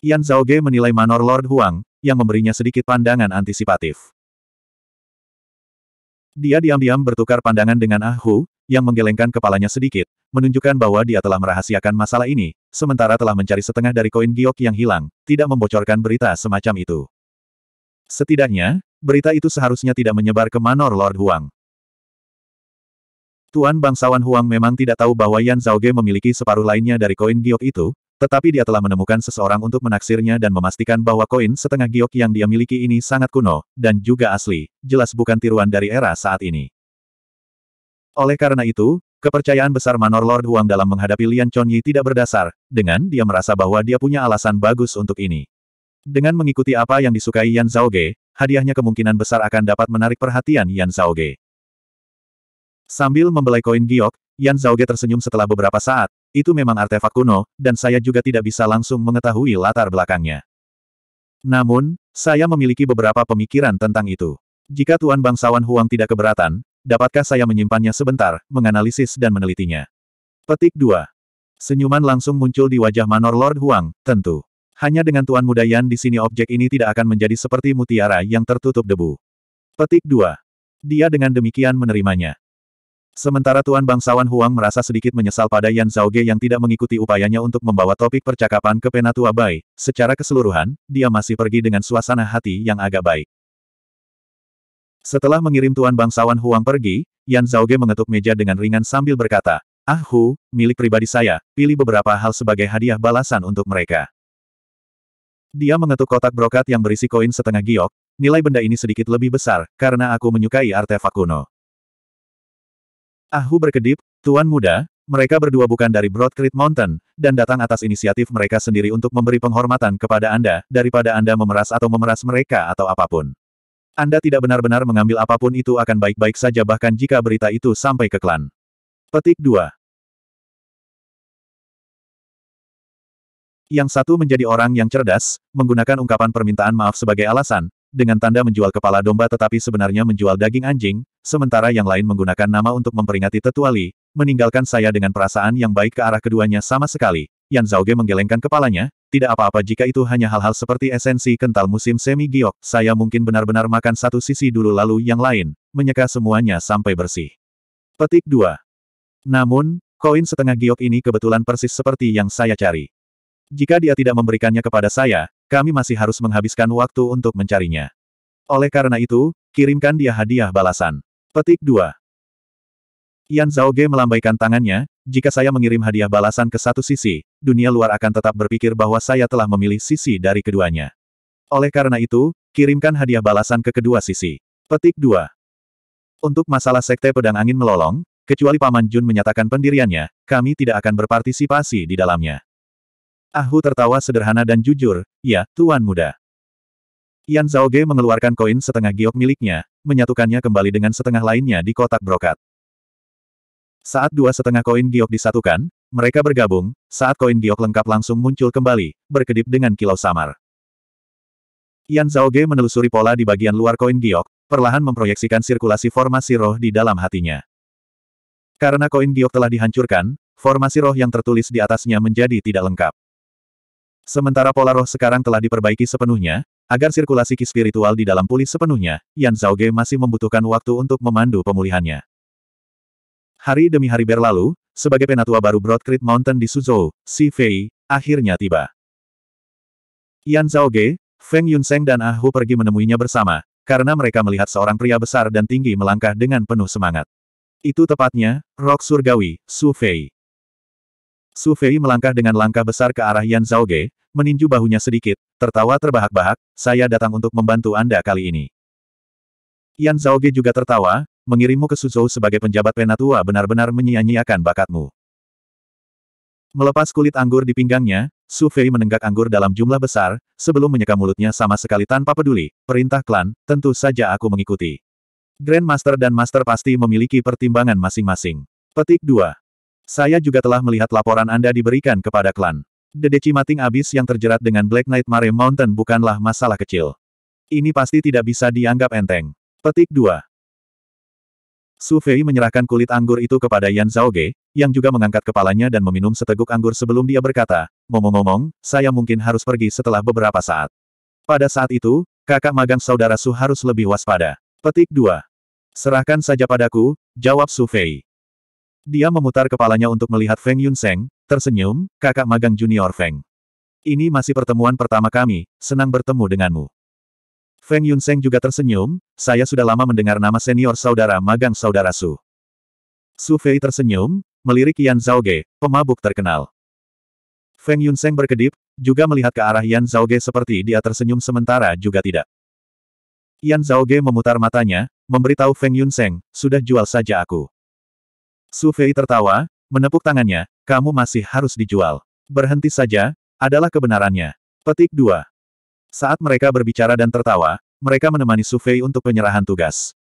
Yan Zhaoge menilai Manor Lord Huang, yang memberinya sedikit pandangan antisipatif. Dia diam-diam bertukar pandangan dengan Ah Hu, yang menggelengkan kepalanya sedikit, menunjukkan bahwa dia telah merahasiakan masalah ini, sementara telah mencari setengah dari koin giok yang hilang, tidak membocorkan berita semacam itu. Setidaknya, berita itu seharusnya tidak menyebar ke Manor Lord Huang. Tuan Bangsawan Huang memang tidak tahu bahwa Yan Zhao Zhaoge memiliki separuh lainnya dari koin giok itu, tetapi dia telah menemukan seseorang untuk menaksirnya dan memastikan bahwa koin setengah giok yang dia miliki ini sangat kuno, dan juga asli, jelas bukan tiruan dari era saat ini. Oleh karena itu, kepercayaan besar Manor Lord Huang dalam menghadapi Lian Yi tidak berdasar, dengan dia merasa bahwa dia punya alasan bagus untuk ini. Dengan mengikuti apa yang disukai Yan Ge, hadiahnya kemungkinan besar akan dapat menarik perhatian Yan Ge. Sambil membelai koin giok, Yan Ge tersenyum setelah beberapa saat, itu memang artefak kuno, dan saya juga tidak bisa langsung mengetahui latar belakangnya. Namun, saya memiliki beberapa pemikiran tentang itu. Jika Tuan Bangsawan Huang tidak keberatan, dapatkah saya menyimpannya sebentar, menganalisis dan menelitinya? Petik 2. Senyuman langsung muncul di wajah Manor Lord Huang, tentu. Hanya dengan Tuan Muda di sini objek ini tidak akan menjadi seperti mutiara yang tertutup debu. Petik 2. Dia dengan demikian menerimanya. Sementara Tuan Bangsawan Huang merasa sedikit menyesal pada Yan Zhaoge yang tidak mengikuti upayanya untuk membawa topik percakapan ke Penatua Bai, secara keseluruhan, dia masih pergi dengan suasana hati yang agak baik. Setelah mengirim Tuan Bangsawan Huang pergi, Yan Zhaoge mengetuk meja dengan ringan sambil berkata, Ah Hu, milik pribadi saya, pilih beberapa hal sebagai hadiah balasan untuk mereka. Dia mengetuk kotak brokat yang berisi koin setengah giok, nilai benda ini sedikit lebih besar, karena aku menyukai artefak kuno. Ahu berkedip, Tuan Muda, mereka berdua bukan dari Broad Mountain, dan datang atas inisiatif mereka sendiri untuk memberi penghormatan kepada Anda, daripada Anda memeras atau memeras mereka atau apapun. Anda tidak benar-benar mengambil apapun itu akan baik-baik saja bahkan jika berita itu sampai ke klan. Petik 2. Yang satu menjadi orang yang cerdas, menggunakan ungkapan permintaan maaf sebagai alasan, dengan tanda menjual kepala domba tetapi sebenarnya menjual daging anjing, sementara yang lain menggunakan nama untuk memperingati tetuali, meninggalkan saya dengan perasaan yang baik ke arah keduanya sama sekali. Yan Zhaoge menggelengkan kepalanya, tidak apa-apa jika itu hanya hal-hal seperti esensi kental musim semi giok, saya mungkin benar-benar makan satu sisi dulu lalu yang lain, menyeka semuanya sampai bersih. Petik 2. Namun, koin setengah giok ini kebetulan persis seperti yang saya cari. Jika dia tidak memberikannya kepada saya, kami masih harus menghabiskan waktu untuk mencarinya. Oleh karena itu, kirimkan dia hadiah balasan. Petik 2. Yan Zhaoge melambaikan tangannya, jika saya mengirim hadiah balasan ke satu sisi, dunia luar akan tetap berpikir bahwa saya telah memilih sisi dari keduanya. Oleh karena itu, kirimkan hadiah balasan ke kedua sisi. Petik 2. Untuk masalah Sekte Pedang Angin Melolong, kecuali Paman Jun menyatakan pendiriannya, kami tidak akan berpartisipasi di dalamnya. Ahu tertawa sederhana dan jujur, ya, tuan muda. Yan Ge mengeluarkan koin setengah giok miliknya, menyatukannya kembali dengan setengah lainnya di kotak brokat. Saat dua setengah koin giok disatukan, mereka bergabung, saat koin giok lengkap langsung muncul kembali, berkedip dengan kilau samar. Yan Ge menelusuri pola di bagian luar koin giok, perlahan memproyeksikan sirkulasi formasi roh di dalam hatinya. Karena koin giok telah dihancurkan, formasi roh yang tertulis di atasnya menjadi tidak lengkap. Sementara pola roh sekarang telah diperbaiki sepenuhnya, agar sirkulasi ki spiritual di dalam pulih sepenuhnya, Yan Zhao Ge masih membutuhkan waktu untuk memandu pemulihannya. Hari demi hari berlalu, sebagai penatua baru Broadcrete Mountain di Suzhou, Si Fei, akhirnya tiba. Yan Zhao Ge, Feng Yun Yunseng dan Ah Hu pergi menemuinya bersama, karena mereka melihat seorang pria besar dan tinggi melangkah dengan penuh semangat. Itu tepatnya, Rok Surgawi, Su Fei. Su Fei melangkah dengan langkah besar ke arah Yan Zhao Ge, meninju bahunya sedikit, tertawa terbahak-bahak, saya datang untuk membantu Anda kali ini. Yan Zhao Ge juga tertawa, mengirimmu ke Suzhou sebagai penjabat penatua benar-benar menyia-nyiakan bakatmu. Melepas kulit anggur di pinggangnya, Su Fei menenggak anggur dalam jumlah besar, sebelum menyeka mulutnya sama sekali tanpa peduli, perintah klan, tentu saja aku mengikuti. Grandmaster dan Master pasti memiliki pertimbangan masing-masing. Petik 2. Saya juga telah melihat laporan Anda diberikan kepada klan. Dedeci mating abis yang terjerat dengan Black Knight Mare Mountain bukanlah masalah kecil. Ini pasti tidak bisa dianggap enteng. Petik 2. Su Fei menyerahkan kulit anggur itu kepada Yan Zhao Zhaoge, yang juga mengangkat kepalanya dan meminum seteguk anggur sebelum dia berkata, ngomong-ngomong, saya mungkin harus pergi setelah beberapa saat. Pada saat itu, kakak magang saudara Su harus lebih waspada. Petik 2. Serahkan saja padaku, jawab Su Fei. Dia memutar kepalanya untuk melihat Feng Yunseng, tersenyum, kakak magang junior Feng. Ini masih pertemuan pertama kami, senang bertemu denganmu. Feng Yunseng juga tersenyum, saya sudah lama mendengar nama senior saudara magang saudara Su. Su Fei tersenyum, melirik Yan Zhao Ge pemabuk terkenal. Feng Yunseng berkedip, juga melihat ke arah Yan Zhao Ge seperti dia tersenyum sementara juga tidak. Yan Zhao Ge memutar matanya, memberitahu Feng Yunseng, sudah jual saja aku. Su Fei tertawa, menepuk tangannya, kamu masih harus dijual. Berhenti saja, adalah kebenarannya. Petik 2. Saat mereka berbicara dan tertawa, mereka menemani Su Fei untuk penyerahan tugas.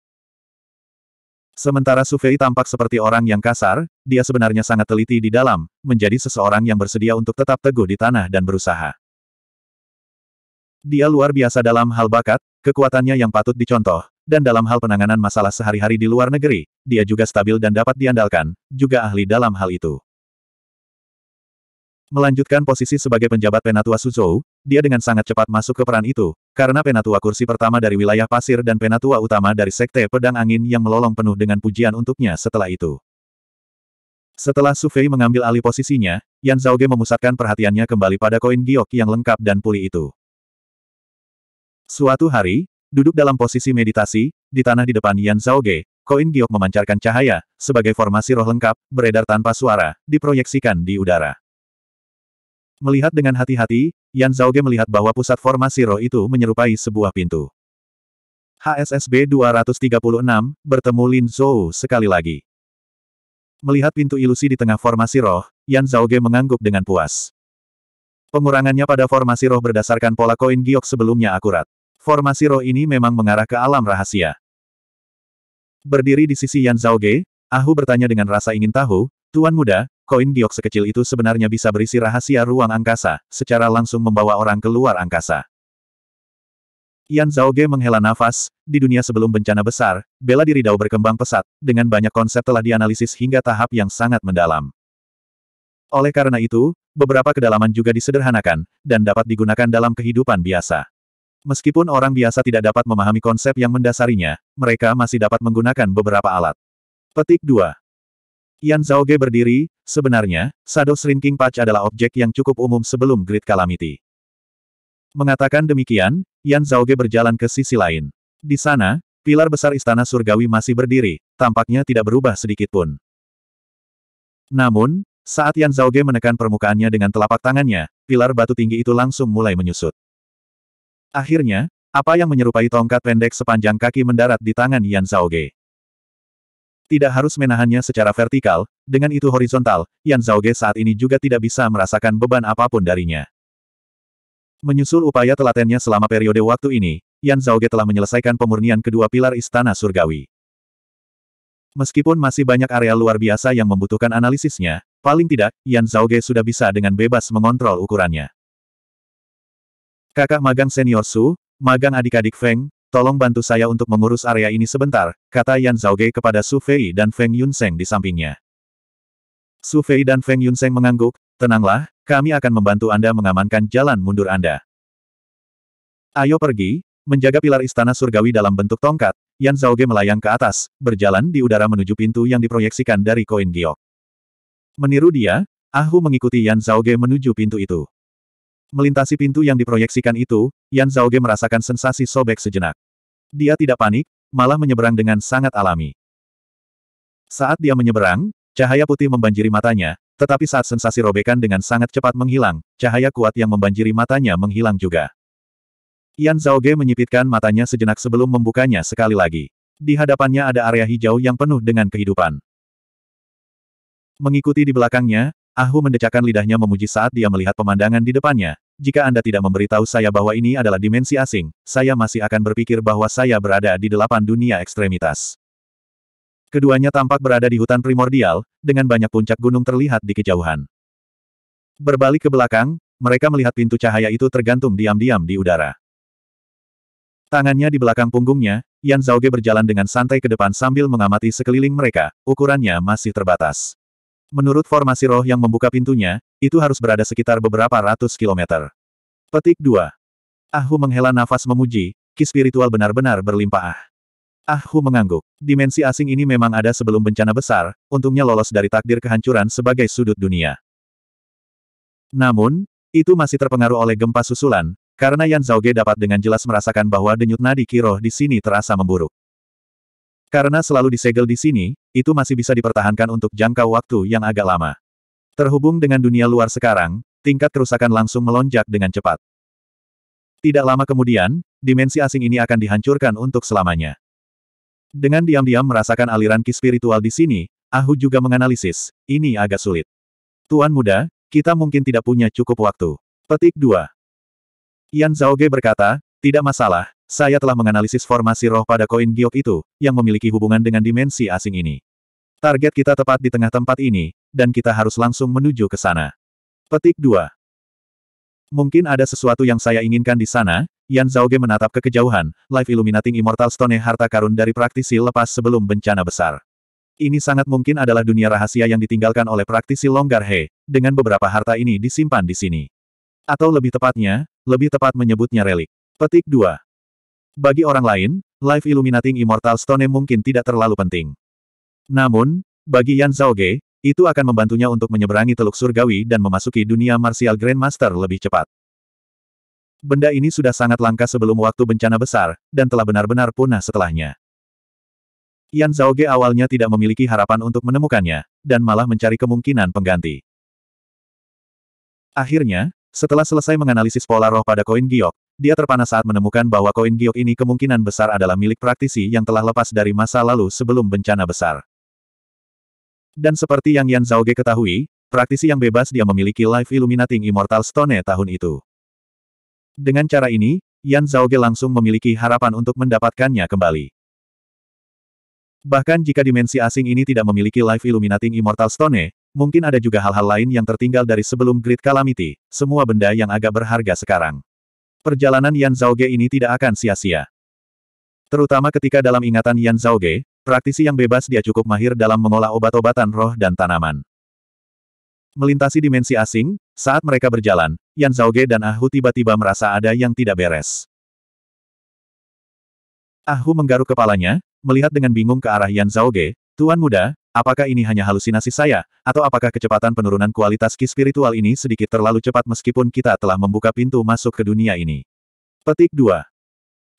Sementara Su Fei tampak seperti orang yang kasar, dia sebenarnya sangat teliti di dalam, menjadi seseorang yang bersedia untuk tetap teguh di tanah dan berusaha. Dia luar biasa dalam hal bakat, kekuatannya yang patut dicontoh, dan dalam hal penanganan masalah sehari-hari di luar negeri, dia juga stabil dan dapat diandalkan, juga ahli dalam hal itu. Melanjutkan posisi sebagai penjabat Penatua Suzhou, dia dengan sangat cepat masuk ke peran itu, karena Penatua kursi pertama dari wilayah pasir dan Penatua utama dari Sekte Pedang Angin yang melolong penuh dengan pujian untuknya setelah itu. Setelah Sufei mengambil alih posisinya, Yan Zhaoge memusatkan perhatiannya kembali pada koin giok yang lengkap dan pulih itu. Suatu hari, duduk dalam posisi meditasi, di tanah di depan Yan Ge, koin giok memancarkan cahaya, sebagai formasi roh lengkap, beredar tanpa suara, diproyeksikan di udara. Melihat dengan hati-hati, Yan Ge melihat bahwa pusat formasi roh itu menyerupai sebuah pintu. HSSB 236, bertemu Lin Zhou sekali lagi. Melihat pintu ilusi di tengah formasi roh, Yan Ge mengangguk dengan puas. Pengurangannya pada formasi roh berdasarkan pola koin giok sebelumnya akurat formasi roh ini memang mengarah ke alam rahasia. Berdiri di sisi Yan Zhao Ge, Ahu bertanya dengan rasa ingin tahu, Tuan Muda, koin giok sekecil itu sebenarnya bisa berisi rahasia ruang angkasa, secara langsung membawa orang keluar angkasa. Yan Zhao Ge menghela nafas, di dunia sebelum bencana besar, bela diri Dao berkembang pesat, dengan banyak konsep telah dianalisis hingga tahap yang sangat mendalam. Oleh karena itu, beberapa kedalaman juga disederhanakan, dan dapat digunakan dalam kehidupan biasa. Meskipun orang biasa tidak dapat memahami konsep yang mendasarinya, mereka masih dapat menggunakan beberapa alat. Petik 2. Yan Zhaoge berdiri, sebenarnya, Shadow Shrinking Patch adalah objek yang cukup umum sebelum Grid Calamity. Mengatakan demikian, Yan Zhaoge berjalan ke sisi lain. Di sana, pilar besar istana surgawi masih berdiri, tampaknya tidak berubah sedikit pun. Namun, saat Yan Zhaoge menekan permukaannya dengan telapak tangannya, pilar batu tinggi itu langsung mulai menyusut. Akhirnya, apa yang menyerupai tongkat pendek sepanjang kaki mendarat di tangan Yan Ge. Tidak harus menahannya secara vertikal, dengan itu horizontal, Yan Ge saat ini juga tidak bisa merasakan beban apapun darinya. Menyusul upaya telatennya selama periode waktu ini, Yan Ge telah menyelesaikan pemurnian kedua pilar Istana Surgawi. Meskipun masih banyak area luar biasa yang membutuhkan analisisnya, paling tidak, Yan Ge sudah bisa dengan bebas mengontrol ukurannya. Kakak magang senior Su, magang adik-adik Feng, tolong bantu saya untuk mengurus area ini sebentar, kata Yan Zhaoge kepada Su Fei dan Feng Yunseng di sampingnya. Su Fei dan Feng Yunseng mengangguk, tenanglah, kami akan membantu Anda mengamankan jalan mundur Anda. Ayo pergi, menjaga pilar istana surgawi dalam bentuk tongkat, Yan Zhaoge melayang ke atas, berjalan di udara menuju pintu yang diproyeksikan dari koin giok. Meniru dia, Ahu mengikuti Yan Zhaoge menuju pintu itu. Melintasi pintu yang diproyeksikan itu, Yan Zhaoge merasakan sensasi sobek sejenak. Dia tidak panik, malah menyeberang dengan sangat alami. Saat dia menyeberang, cahaya putih membanjiri matanya, tetapi saat sensasi robekan dengan sangat cepat menghilang, cahaya kuat yang membanjiri matanya menghilang juga. Yan Zhaoge menyipitkan matanya sejenak sebelum membukanya sekali lagi. Di hadapannya ada area hijau yang penuh dengan kehidupan. Mengikuti di belakangnya, Ahu mendecakkan lidahnya memuji saat dia melihat pemandangan di depannya, jika Anda tidak memberitahu saya bahwa ini adalah dimensi asing, saya masih akan berpikir bahwa saya berada di delapan dunia ekstremitas. Keduanya tampak berada di hutan primordial, dengan banyak puncak gunung terlihat di kejauhan. Berbalik ke belakang, mereka melihat pintu cahaya itu tergantung diam-diam di udara. Tangannya di belakang punggungnya, Yan Zhaoge berjalan dengan santai ke depan sambil mengamati sekeliling mereka, ukurannya masih terbatas. Menurut formasi roh yang membuka pintunya, itu harus berada sekitar beberapa ratus kilometer. Petik 2. Ahu menghela nafas memuji, ki spiritual benar-benar berlimpah. Ah. Ahu mengangguk. Dimensi asing ini memang ada sebelum bencana besar, untungnya lolos dari takdir kehancuran sebagai sudut dunia. Namun, itu masih terpengaruh oleh gempa susulan, karena Yan Zhaoge dapat dengan jelas merasakan bahwa denyut nadi kiroh di sini terasa memburuk. Karena selalu disegel di sini, itu masih bisa dipertahankan untuk jangka waktu yang agak lama. Terhubung dengan dunia luar sekarang, tingkat kerusakan langsung melonjak dengan cepat. Tidak lama kemudian, dimensi asing ini akan dihancurkan untuk selamanya. Dengan diam-diam merasakan aliran ki spiritual di sini, Ahu juga menganalisis, ini agak sulit. Tuan muda, kita mungkin tidak punya cukup waktu. Petik 2. Yan Zhaoge berkata, tidak masalah, saya telah menganalisis formasi roh pada koin giok itu, yang memiliki hubungan dengan dimensi asing ini. Target kita tepat di tengah tempat ini, dan kita harus langsung menuju ke sana. Petik 2. Mungkin ada sesuatu yang saya inginkan di sana, Yan Zhaoge menatap ke kejauhan, Life Illuminating Immortal Stone harta karun dari praktisi lepas sebelum bencana besar. Ini sangat mungkin adalah dunia rahasia yang ditinggalkan oleh praktisi longgar He, dengan beberapa harta ini disimpan di sini. Atau lebih tepatnya, lebih tepat menyebutnya relik. Petik 2. Bagi orang lain, Life Illuminating Immortal Stone mungkin tidak terlalu penting. Namun, bagi Yan Zhao Ge, itu akan membantunya untuk menyeberangi Teluk Surgawi dan memasuki dunia martial Grandmaster lebih cepat. Benda ini sudah sangat langka sebelum waktu bencana besar, dan telah benar-benar punah setelahnya. Yan Zhao Ge awalnya tidak memiliki harapan untuk menemukannya, dan malah mencari kemungkinan pengganti. Akhirnya, setelah selesai menganalisis pola roh pada koin giok, dia terpana saat menemukan bahwa koin giok ini kemungkinan besar adalah milik praktisi yang telah lepas dari masa lalu sebelum bencana besar. Dan seperti yang Yan Zhaoge ketahui, praktisi yang bebas dia memiliki Life Illuminating Immortal Stone tahun itu. Dengan cara ini, Yan Zhaoge langsung memiliki harapan untuk mendapatkannya kembali. Bahkan jika dimensi asing ini tidak memiliki Life Illuminating Immortal Stone, mungkin ada juga hal-hal lain yang tertinggal dari sebelum Great Calamity, semua benda yang agak berharga sekarang. Perjalanan Yan Ge ini tidak akan sia-sia. Terutama ketika dalam ingatan Yan Ge, praktisi yang bebas dia cukup mahir dalam mengolah obat-obatan roh dan tanaman. Melintasi dimensi asing, saat mereka berjalan, Yan Ge dan Ahu tiba-tiba merasa ada yang tidak beres. Ahu menggaruk kepalanya, melihat dengan bingung ke arah Yan Ge, Tuan Muda, Apakah ini hanya halusinasi saya, atau apakah kecepatan penurunan kualitas ki spiritual ini sedikit terlalu cepat meskipun kita telah membuka pintu masuk ke dunia ini? Petik 2.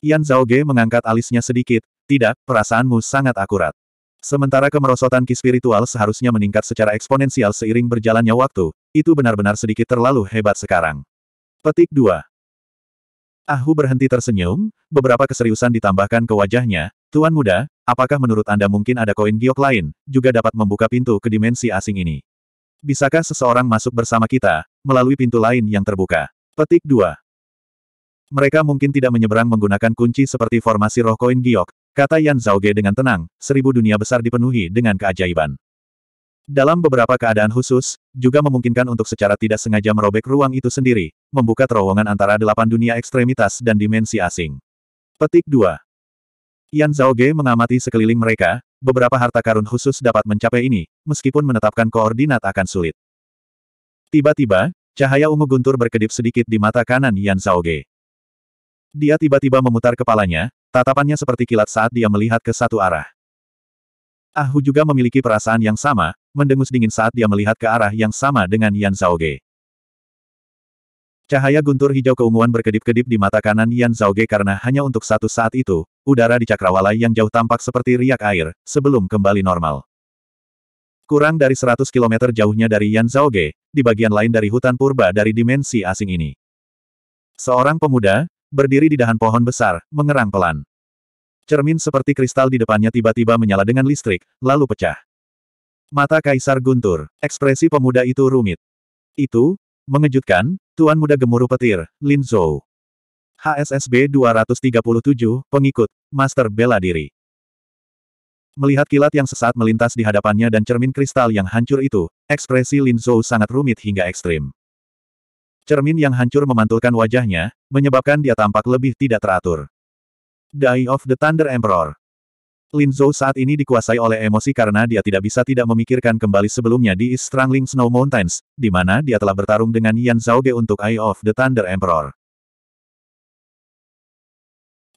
Yan Ge mengangkat alisnya sedikit, tidak, perasaanmu sangat akurat. Sementara kemerosotan ki spiritual seharusnya meningkat secara eksponensial seiring berjalannya waktu, itu benar-benar sedikit terlalu hebat sekarang. Petik 2. Ahu berhenti tersenyum, beberapa keseriusan ditambahkan ke wajahnya, Tuan muda, Apakah menurut Anda mungkin ada koin giok lain, juga dapat membuka pintu ke dimensi asing ini? Bisakah seseorang masuk bersama kita, melalui pintu lain yang terbuka? Petik 2. Mereka mungkin tidak menyeberang menggunakan kunci seperti formasi roh koin giok, kata Yan Zhaoge dengan tenang, seribu dunia besar dipenuhi dengan keajaiban. Dalam beberapa keadaan khusus, juga memungkinkan untuk secara tidak sengaja merobek ruang itu sendiri, membuka terowongan antara delapan dunia ekstremitas dan dimensi asing. Petik 2. Yan Zhao Ge mengamati sekeliling mereka, beberapa harta karun khusus dapat mencapai ini, meskipun menetapkan koordinat akan sulit. Tiba-tiba, cahaya ungu guntur berkedip sedikit di mata kanan Yan Zhao Ge. Dia tiba-tiba memutar kepalanya, tatapannya seperti kilat saat dia melihat ke satu arah. Ah Ahu juga memiliki perasaan yang sama, mendengus dingin saat dia melihat ke arah yang sama dengan Yan Zhao Ge. Cahaya guntur hijau keunguan berkedip-kedip di mata kanan Yan Ge karena hanya untuk satu saat itu, udara di Cakrawala yang jauh tampak seperti riak air, sebelum kembali normal. Kurang dari 100 km jauhnya dari Yan Ge, di bagian lain dari hutan purba dari dimensi asing ini. Seorang pemuda, berdiri di dahan pohon besar, mengerang pelan. Cermin seperti kristal di depannya tiba-tiba menyala dengan listrik, lalu pecah. Mata Kaisar Guntur, ekspresi pemuda itu rumit. Itu, Mengejutkan, Tuan Muda Gemuruh Petir, Lin Zhou. HSSB 237, pengikut, Master Bela Diri. Melihat kilat yang sesat melintas di hadapannya dan cermin kristal yang hancur itu, ekspresi Lin Zhou sangat rumit hingga ekstrim. Cermin yang hancur memantulkan wajahnya, menyebabkan dia tampak lebih tidak teratur. Die of the Thunder Emperor. Lin Zhou saat ini dikuasai oleh emosi karena dia tidak bisa tidak memikirkan kembali sebelumnya di East Strangling Snow Mountains, di mana dia telah bertarung dengan Yan Zhao Ge untuk Eye of the Thunder Emperor.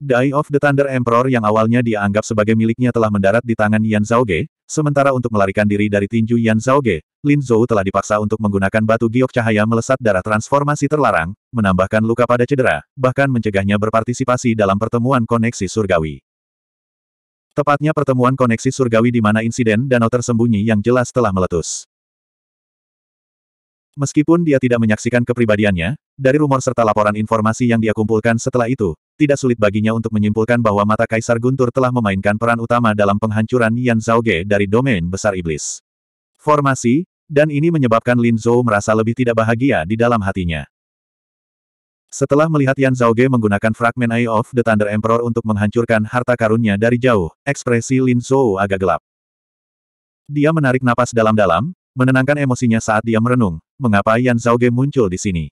The Eye of the Thunder Emperor yang awalnya dia anggap sebagai miliknya telah mendarat di tangan Yan Zhao Ge, sementara untuk melarikan diri dari tinju Yan Zhaoge, Lin Zhou telah dipaksa untuk menggunakan batu giok cahaya melesat darah transformasi terlarang, menambahkan luka pada cedera, bahkan mencegahnya berpartisipasi dalam pertemuan koneksi surgawi. Tepatnya pertemuan koneksi surgawi di mana insiden danau tersembunyi yang jelas telah meletus. Meskipun dia tidak menyaksikan kepribadiannya, dari rumor serta laporan informasi yang dia kumpulkan setelah itu, tidak sulit baginya untuk menyimpulkan bahwa mata Kaisar Guntur telah memainkan peran utama dalam penghancuran Yan Zhaoge dari domain besar iblis. Formasi, dan ini menyebabkan Lin Zhou merasa lebih tidak bahagia di dalam hatinya. Setelah melihat Yan Ge menggunakan fragmen Eye of the Thunder Emperor untuk menghancurkan harta karunnya dari jauh, ekspresi Lin Zhou agak gelap. Dia menarik napas dalam-dalam, menenangkan emosinya saat dia merenung, mengapa Yan Ge muncul di sini.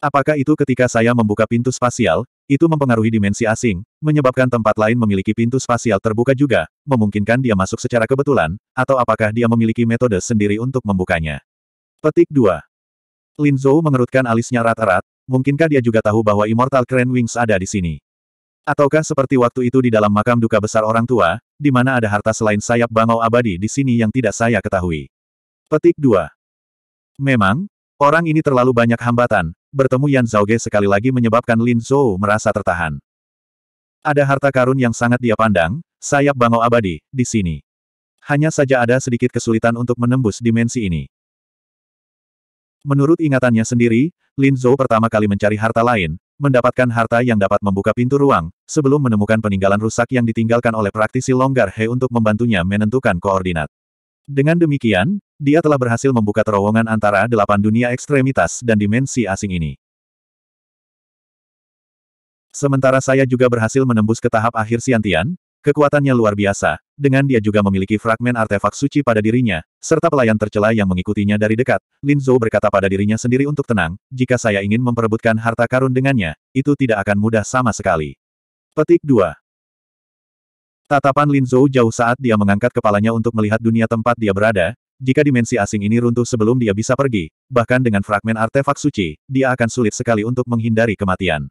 Apakah itu ketika saya membuka pintu spasial, itu mempengaruhi dimensi asing, menyebabkan tempat lain memiliki pintu spasial terbuka juga, memungkinkan dia masuk secara kebetulan, atau apakah dia memiliki metode sendiri untuk membukanya. Petik 2. Lin Zhou mengerutkan alisnya rata rat mungkinkah dia juga tahu bahwa Immortal Crane Wings ada di sini? Ataukah seperti waktu itu di dalam makam duka besar orang tua, di mana ada harta selain sayap bangau abadi di sini yang tidak saya ketahui? Petik 2. Memang, orang ini terlalu banyak hambatan, bertemu Yan Zhaoge sekali lagi menyebabkan Lin Zhou merasa tertahan. Ada harta karun yang sangat dia pandang, sayap bangau abadi, di sini. Hanya saja ada sedikit kesulitan untuk menembus dimensi ini. Menurut ingatannya sendiri, Lin Zhou pertama kali mencari harta lain, mendapatkan harta yang dapat membuka pintu ruang, sebelum menemukan peninggalan rusak yang ditinggalkan oleh praktisi longgar He untuk membantunya menentukan koordinat. Dengan demikian, dia telah berhasil membuka terowongan antara delapan dunia ekstremitas dan dimensi asing ini. Sementara saya juga berhasil menembus ke tahap akhir Siantian, kekuatannya luar biasa, dengan dia juga memiliki fragmen artefak suci pada dirinya, serta pelayan tercela yang mengikutinya dari dekat, Lin Zhou berkata pada dirinya sendiri untuk tenang, jika saya ingin memperebutkan harta karun dengannya, itu tidak akan mudah sama sekali. Petik 2 Tatapan Lin Zhou jauh saat dia mengangkat kepalanya untuk melihat dunia tempat dia berada, jika dimensi asing ini runtuh sebelum dia bisa pergi, bahkan dengan fragmen artefak suci, dia akan sulit sekali untuk menghindari kematian.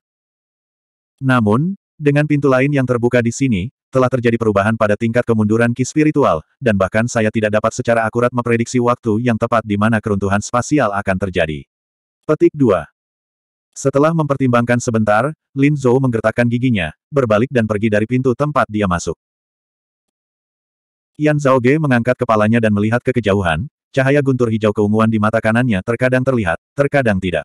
Namun, dengan pintu lain yang terbuka di sini, telah terjadi perubahan pada tingkat kemunduran ki spiritual, dan bahkan saya tidak dapat secara akurat memprediksi waktu yang tepat di mana keruntuhan spasial akan terjadi. Petik 2. Setelah mempertimbangkan sebentar, Lin Zhou menggertakkan giginya, berbalik dan pergi dari pintu tempat dia masuk. Yan Zhaoge mengangkat kepalanya dan melihat ke kejauhan, cahaya guntur hijau keunguan di mata kanannya terkadang terlihat, terkadang tidak.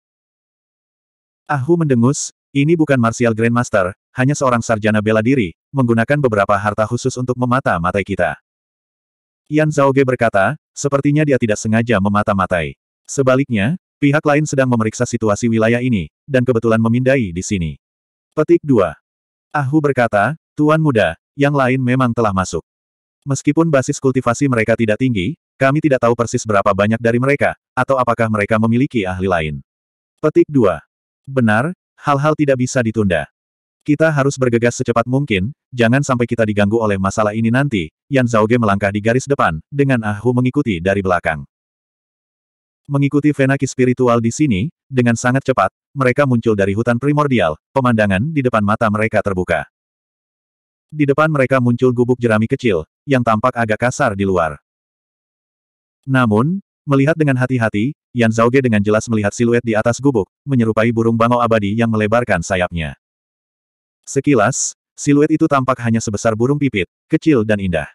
Ahu mendengus, ini bukan martial grandmaster, hanya seorang sarjana bela diri, menggunakan beberapa harta khusus untuk memata-matai kita. Yan Zhao Ge berkata, sepertinya dia tidak sengaja memata-matai. Sebaliknya, pihak lain sedang memeriksa situasi wilayah ini, dan kebetulan memindai di sini. Petik 2. Ahu berkata, Tuan Muda, yang lain memang telah masuk. Meskipun basis kultivasi mereka tidak tinggi, kami tidak tahu persis berapa banyak dari mereka, atau apakah mereka memiliki ahli lain. Petik 2. Benar, hal-hal tidak bisa ditunda. Kita harus bergegas secepat mungkin, jangan sampai kita diganggu oleh masalah ini nanti. Yan Zhaoge melangkah di garis depan, dengan Ah Hu mengikuti dari belakang. Mengikuti venaki spiritual di sini, dengan sangat cepat, mereka muncul dari hutan primordial, pemandangan di depan mata mereka terbuka. Di depan mereka muncul gubuk jerami kecil, yang tampak agak kasar di luar. Namun, melihat dengan hati-hati, Yan Zhaoge dengan jelas melihat siluet di atas gubuk, menyerupai burung bangau abadi yang melebarkan sayapnya. Sekilas, siluet itu tampak hanya sebesar burung pipit, kecil dan indah.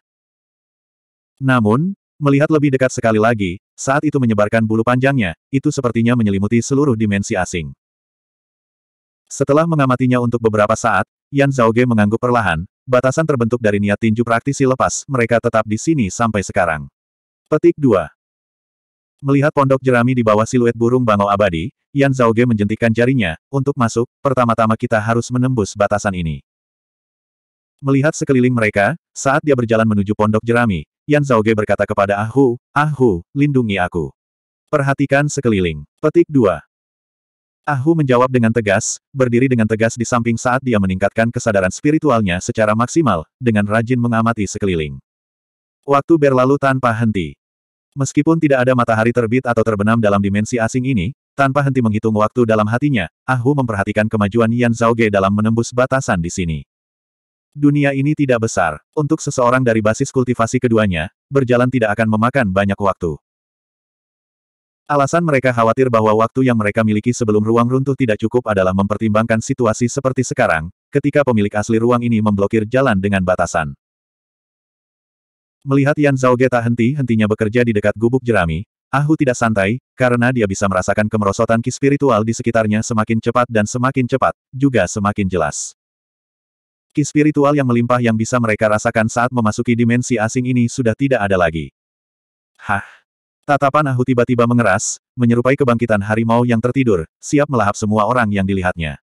Namun, melihat lebih dekat sekali lagi, saat itu menyebarkan bulu panjangnya, itu sepertinya menyelimuti seluruh dimensi asing. Setelah mengamatinya untuk beberapa saat, Yan Zhao Ge mengangguk perlahan, batasan terbentuk dari niat tinju praktisi lepas, mereka tetap di sini sampai sekarang. Petik 2. Melihat pondok jerami di bawah siluet burung bangau abadi, Yan Ge menjentikan jarinya, untuk masuk, pertama-tama kita harus menembus batasan ini. Melihat sekeliling mereka, saat dia berjalan menuju pondok jerami, Yan Ge berkata kepada Ah Hu, Ah Hu, lindungi aku. Perhatikan sekeliling. Petik 2. Ahu menjawab dengan tegas, berdiri dengan tegas di samping saat dia meningkatkan kesadaran spiritualnya secara maksimal, dengan rajin mengamati sekeliling. Waktu berlalu tanpa henti. Meskipun tidak ada matahari terbit atau terbenam dalam dimensi asing ini, tanpa henti menghitung waktu dalam hatinya, Ahu ah memperhatikan kemajuan Yan Zhaoge dalam menembus batasan di sini. Dunia ini tidak besar. Untuk seseorang dari basis kultivasi keduanya, berjalan tidak akan memakan banyak waktu. Alasan mereka khawatir bahwa waktu yang mereka miliki sebelum ruang runtuh tidak cukup adalah mempertimbangkan situasi seperti sekarang, ketika pemilik asli ruang ini memblokir jalan dengan batasan. Melihat Yan Zhao Geta henti-hentinya bekerja di dekat gubuk jerami, Ahu tidak santai, karena dia bisa merasakan kemerosotan ki spiritual di sekitarnya semakin cepat dan semakin cepat, juga semakin jelas. Ki spiritual yang melimpah yang bisa mereka rasakan saat memasuki dimensi asing ini sudah tidak ada lagi. Hah? Tatapan Ahu tiba-tiba mengeras, menyerupai kebangkitan harimau yang tertidur, siap melahap semua orang yang dilihatnya.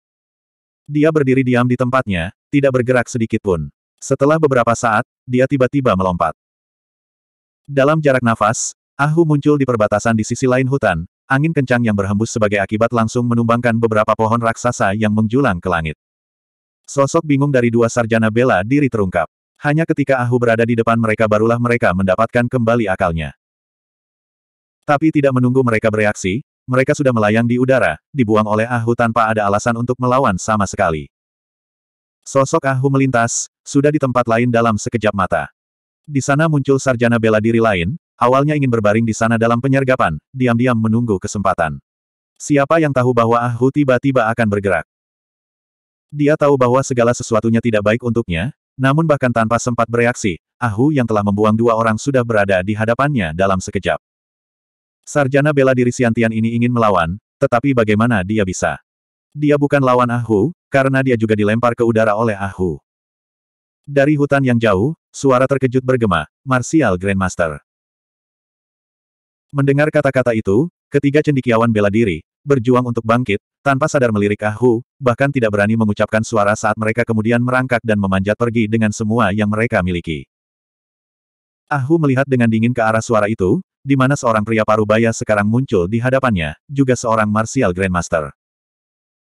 Dia berdiri diam di tempatnya, tidak bergerak sedikit pun. Setelah beberapa saat, dia tiba-tiba melompat. Dalam jarak nafas, Ahu muncul di perbatasan di sisi lain hutan, angin kencang yang berhembus sebagai akibat langsung menumbangkan beberapa pohon raksasa yang menjulang ke langit. Sosok bingung dari dua sarjana bela diri terungkap. Hanya ketika Ahu berada di depan mereka barulah mereka mendapatkan kembali akalnya. Tapi tidak menunggu mereka bereaksi, mereka sudah melayang di udara, dibuang oleh Ahu tanpa ada alasan untuk melawan sama sekali. Sosok Ahu melintas, sudah di tempat lain dalam sekejap mata. Di sana muncul sarjana bela diri lain, awalnya ingin berbaring di sana dalam penyergapan, diam-diam menunggu kesempatan. Siapa yang tahu bahwa Ah tiba-tiba akan bergerak? Dia tahu bahwa segala sesuatunya tidak baik untuknya, namun bahkan tanpa sempat bereaksi, Ah yang telah membuang dua orang sudah berada di hadapannya dalam sekejap. Sarjana bela diri Siantian ini ingin melawan, tetapi bagaimana dia bisa? Dia bukan lawan Ah karena dia juga dilempar ke udara oleh Ah dari hutan yang jauh, suara terkejut bergema, Martial Grandmaster. Mendengar kata-kata itu, ketiga cendikiawan bela diri, berjuang untuk bangkit, tanpa sadar melirik Ahu, ah bahkan tidak berani mengucapkan suara saat mereka kemudian merangkak dan memanjat pergi dengan semua yang mereka miliki. Ahu ah melihat dengan dingin ke arah suara itu, di mana seorang pria Parubaya sekarang muncul di hadapannya, juga seorang martial grandmaster.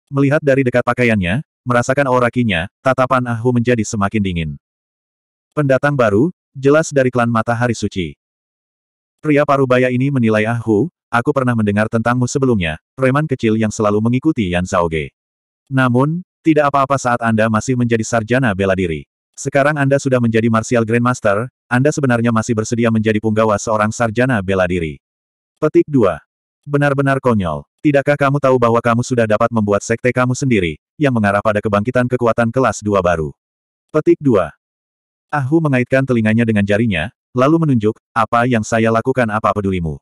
Melihat dari dekat pakaiannya, Merasakan orakinya, tatapan Ahu menjadi semakin dingin. Pendatang baru, jelas dari klan Matahari Suci. Pria parubaya ini menilai Ahu, aku pernah mendengar tentangmu sebelumnya, preman kecil yang selalu mengikuti Yan Zaoge. Namun, tidak apa-apa saat Anda masih menjadi sarjana bela diri. Sekarang Anda sudah menjadi Martial Grandmaster, Anda sebenarnya masih bersedia menjadi punggawa seorang sarjana bela diri. Petik 2. Benar-benar konyol. Tidakkah kamu tahu bahwa kamu sudah dapat membuat sekte kamu sendiri, yang mengarah pada kebangkitan kekuatan kelas dua baru? Petik 2. Ahu mengaitkan telinganya dengan jarinya, lalu menunjuk, apa yang saya lakukan apa pedulimu.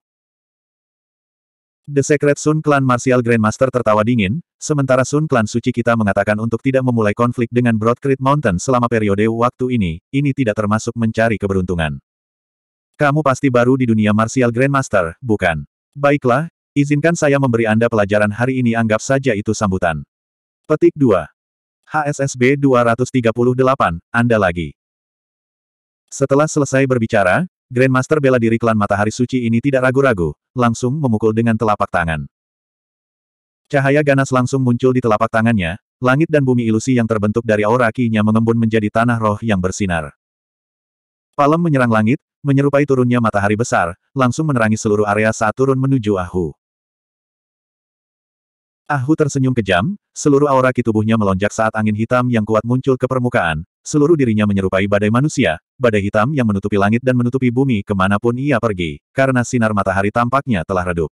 The Secret Sun Clan Martial Grandmaster tertawa dingin, sementara Sun Clan Suci kita mengatakan untuk tidak memulai konflik dengan Broadcreet Mountain selama periode waktu ini, ini tidak termasuk mencari keberuntungan. Kamu pasti baru di dunia Martial Grandmaster, bukan? Baiklah, Izinkan saya memberi Anda pelajaran hari ini anggap saja itu sambutan. Petik 2. HSSB 238, Anda lagi. Setelah selesai berbicara, Grandmaster bela diri klan Matahari Suci ini tidak ragu-ragu, langsung memukul dengan telapak tangan. Cahaya ganas langsung muncul di telapak tangannya, langit dan bumi ilusi yang terbentuk dari aura kinya mengembun menjadi tanah roh yang bersinar. Palem menyerang langit, menyerupai turunnya matahari besar, langsung menerangi seluruh area saat turun menuju Ahu. Ahu tersenyum kejam, seluruh aura ki tubuhnya melonjak saat angin hitam yang kuat muncul ke permukaan, seluruh dirinya menyerupai badai manusia, badai hitam yang menutupi langit dan menutupi bumi kemanapun ia pergi, karena sinar matahari tampaknya telah redup.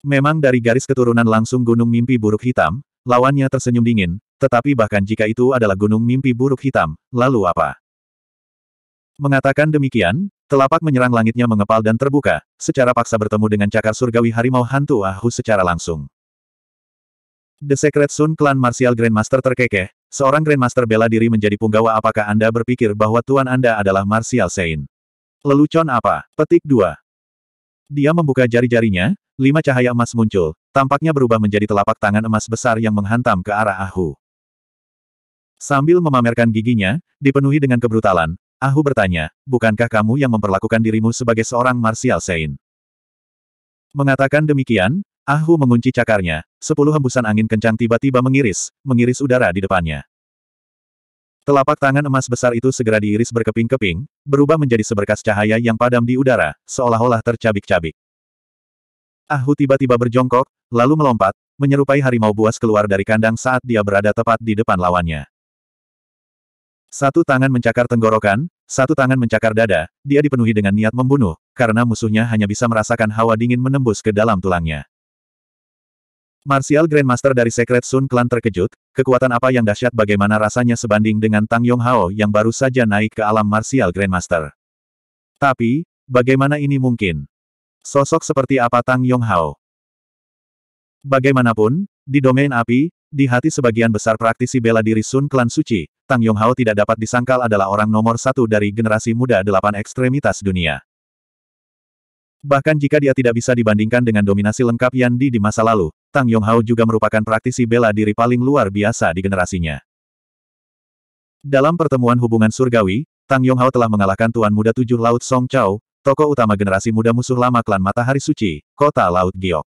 Memang dari garis keturunan langsung gunung mimpi buruk hitam, lawannya tersenyum dingin, tetapi bahkan jika itu adalah gunung mimpi buruk hitam, lalu apa? Mengatakan demikian, Telapak menyerang langitnya mengepal dan terbuka, secara paksa bertemu dengan cakar surgawi harimau hantu Ahu secara langsung. The Secret Sun Clan Martial Grandmaster terkekeh, seorang Grandmaster bela diri menjadi punggawa apakah Anda berpikir bahwa tuan Anda adalah Martial Sein? Lelucon apa? Petik 2. Dia membuka jari-jarinya, lima cahaya emas muncul, tampaknya berubah menjadi telapak tangan emas besar yang menghantam ke arah Ahu. Sambil memamerkan giginya, dipenuhi dengan kebrutalan, Ahu bertanya, bukankah kamu yang memperlakukan dirimu sebagai seorang Martial Saint? Mengatakan demikian, Ahu mengunci cakarnya, sepuluh hembusan angin kencang tiba-tiba mengiris, mengiris udara di depannya. Telapak tangan emas besar itu segera diiris berkeping-keping, berubah menjadi seberkas cahaya yang padam di udara, seolah-olah tercabik-cabik. Ahu tiba-tiba berjongkok, lalu melompat, menyerupai harimau buas keluar dari kandang saat dia berada tepat di depan lawannya. Satu tangan mencakar tenggorokan, satu tangan mencakar dada, dia dipenuhi dengan niat membunuh, karena musuhnya hanya bisa merasakan hawa dingin menembus ke dalam tulangnya. Martial Grandmaster dari Secret Sun Clan terkejut, kekuatan apa yang dahsyat bagaimana rasanya sebanding dengan Tang Yong Hao yang baru saja naik ke alam Martial Grandmaster. Tapi, bagaimana ini mungkin? Sosok seperti apa Tang Yong Hao? Bagaimanapun, di domain api, di hati sebagian besar praktisi bela diri Sun Klan Suci, Tang Yonghao tidak dapat disangkal adalah orang nomor satu dari generasi muda delapan ekstremitas dunia. Bahkan jika dia tidak bisa dibandingkan dengan dominasi lengkap Yan Di di masa lalu, Tang Yonghao juga merupakan praktisi bela diri paling luar biasa di generasinya. Dalam pertemuan hubungan surgawi, Tang Yonghao telah mengalahkan Tuan Muda Tujuh Laut Song Chao, tokoh utama generasi muda musuh lama klan Matahari Suci, kota Laut Giok.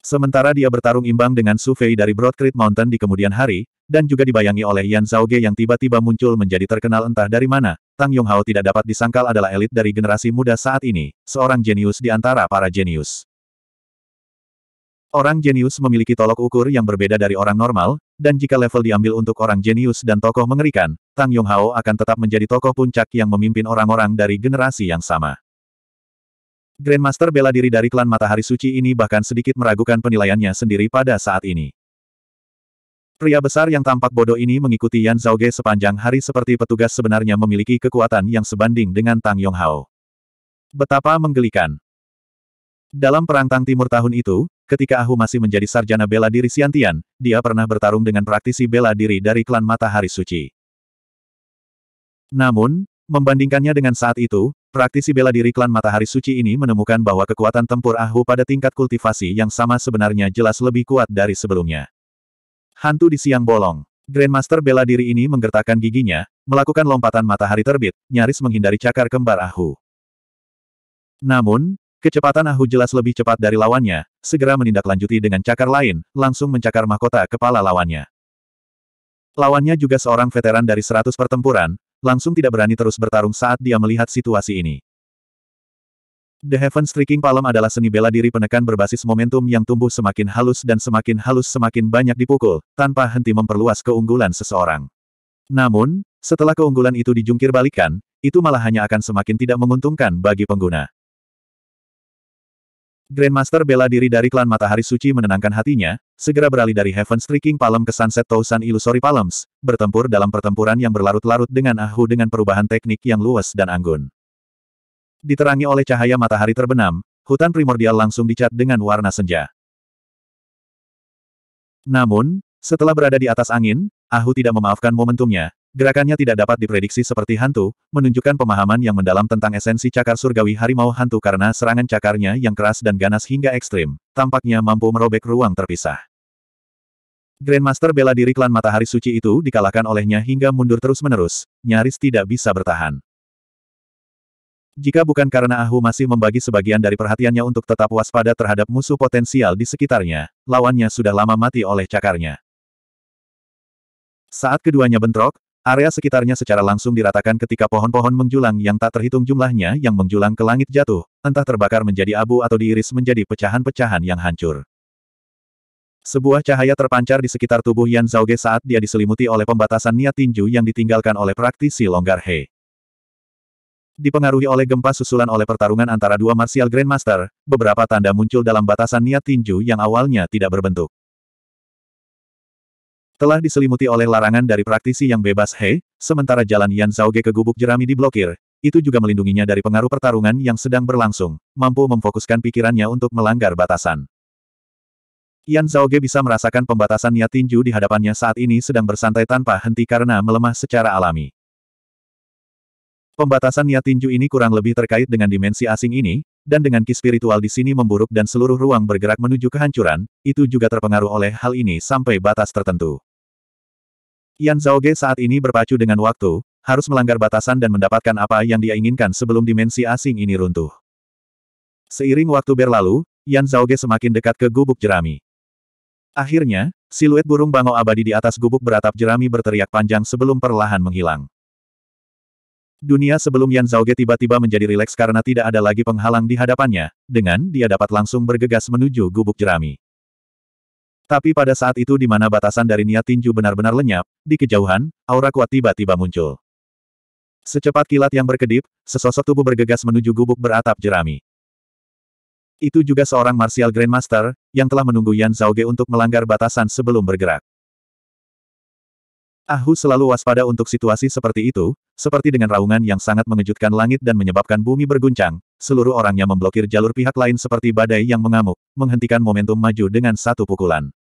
Sementara dia bertarung imbang dengan Su Fei dari Broadcreek Mountain di kemudian hari, dan juga dibayangi oleh Yan Zhaoge yang tiba-tiba muncul menjadi terkenal entah dari mana, Tang Yonghao tidak dapat disangkal adalah elit dari generasi muda saat ini, seorang jenius di antara para jenius. Orang jenius memiliki tolok ukur yang berbeda dari orang normal, dan jika level diambil untuk orang jenius dan tokoh mengerikan, Tang Yonghao akan tetap menjadi tokoh puncak yang memimpin orang-orang dari generasi yang sama. Grandmaster bela diri dari klan Matahari Suci ini bahkan sedikit meragukan penilaiannya sendiri pada saat ini. Pria besar yang tampak bodoh ini mengikuti Yan Zhao Ge sepanjang hari seperti petugas sebenarnya memiliki kekuatan yang sebanding dengan Tang Yonghao. Betapa menggelikan. Dalam perang Tang Timur tahun itu, ketika Ahu masih menjadi sarjana bela diri Siantian, dia pernah bertarung dengan praktisi bela diri dari klan Matahari Suci. Namun, membandingkannya dengan saat itu, Praktisi bela diri klan Matahari Suci ini menemukan bahwa kekuatan tempur Ahu pada tingkat kultivasi yang sama sebenarnya jelas lebih kuat dari sebelumnya. Hantu di siang bolong. Grandmaster bela diri ini menggertakkan giginya, melakukan lompatan matahari terbit, nyaris menghindari cakar kembar Ahu. Namun, kecepatan Ahu jelas lebih cepat dari lawannya, segera menindaklanjuti dengan cakar lain, langsung mencakar mahkota kepala lawannya. Lawannya juga seorang veteran dari seratus pertempuran, langsung tidak berani terus bertarung saat dia melihat situasi ini. The Heaven Striking Palm adalah seni bela diri penekan berbasis momentum yang tumbuh semakin halus dan semakin halus semakin banyak dipukul, tanpa henti memperluas keunggulan seseorang. Namun, setelah keunggulan itu dijungkir balikan, itu malah hanya akan semakin tidak menguntungkan bagi pengguna. Grandmaster bela diri dari klan Matahari Suci menenangkan hatinya, segera beralih dari Heaven Striking Palm ke Sunset Thousand Illusory Palms, bertempur dalam pertempuran yang berlarut-larut dengan Ahu dengan perubahan teknik yang luas dan anggun. Diterangi oleh cahaya matahari terbenam, hutan primordial langsung dicat dengan warna senja. Namun, setelah berada di atas angin, Ahu tidak memaafkan momentumnya, Gerakannya tidak dapat diprediksi seperti hantu, menunjukkan pemahaman yang mendalam tentang esensi cakar surgawi harimau hantu karena serangan cakarnya yang keras dan ganas hingga ekstrim, tampaknya mampu merobek ruang terpisah. Grandmaster bela diri klan matahari suci itu dikalahkan olehnya hingga mundur terus-menerus, nyaris tidak bisa bertahan. Jika bukan karena Ahu masih membagi sebagian dari perhatiannya untuk tetap waspada terhadap musuh potensial di sekitarnya, lawannya sudah lama mati oleh cakarnya. Saat keduanya bentrok, Area sekitarnya secara langsung diratakan ketika pohon-pohon menjulang yang tak terhitung jumlahnya yang menjulang ke langit jatuh, entah terbakar menjadi abu atau diiris menjadi pecahan-pecahan yang hancur. Sebuah cahaya terpancar di sekitar tubuh Yan Zhaoge saat dia diselimuti oleh pembatasan niat tinju yang ditinggalkan oleh praktisi longgar He. Dipengaruhi oleh gempa susulan oleh pertarungan antara dua martial grandmaster, beberapa tanda muncul dalam batasan niat tinju yang awalnya tidak berbentuk telah diselimuti oleh larangan dari praktisi yang bebas He, sementara jalan Yan Zhaoge ke gubuk jerami diblokir, itu juga melindunginya dari pengaruh pertarungan yang sedang berlangsung, mampu memfokuskan pikirannya untuk melanggar batasan. Yan Zhaoge bisa merasakan pembatasan niat tinju di hadapannya saat ini sedang bersantai tanpa henti karena melemah secara alami. Pembatasan niat tinju ini kurang lebih terkait dengan dimensi asing ini, dan dengan ki spiritual di sini memburuk dan seluruh ruang bergerak menuju kehancuran, itu juga terpengaruh oleh hal ini sampai batas tertentu. Yan Zhaoge saat ini berpacu dengan waktu, harus melanggar batasan dan mendapatkan apa yang dia inginkan sebelum dimensi asing ini runtuh. Seiring waktu berlalu, Yan Zhaoge semakin dekat ke gubuk jerami. Akhirnya, siluet burung bangau abadi di atas gubuk beratap jerami berteriak panjang sebelum perlahan menghilang. Dunia sebelum Yan Zhaoge tiba-tiba menjadi rileks karena tidak ada lagi penghalang di hadapannya, dengan dia dapat langsung bergegas menuju gubuk jerami. Tapi pada saat itu di mana batasan dari niat tinju benar-benar lenyap, di kejauhan, aura kuat tiba-tiba muncul. Secepat kilat yang berkedip, sesosok tubuh bergegas menuju gubuk beratap jerami. Itu juga seorang martial grandmaster, yang telah menunggu Yan Ge untuk melanggar batasan sebelum bergerak. Ahu selalu waspada untuk situasi seperti itu, seperti dengan raungan yang sangat mengejutkan langit dan menyebabkan bumi berguncang, seluruh orangnya memblokir jalur pihak lain seperti badai yang mengamuk, menghentikan momentum maju dengan satu pukulan.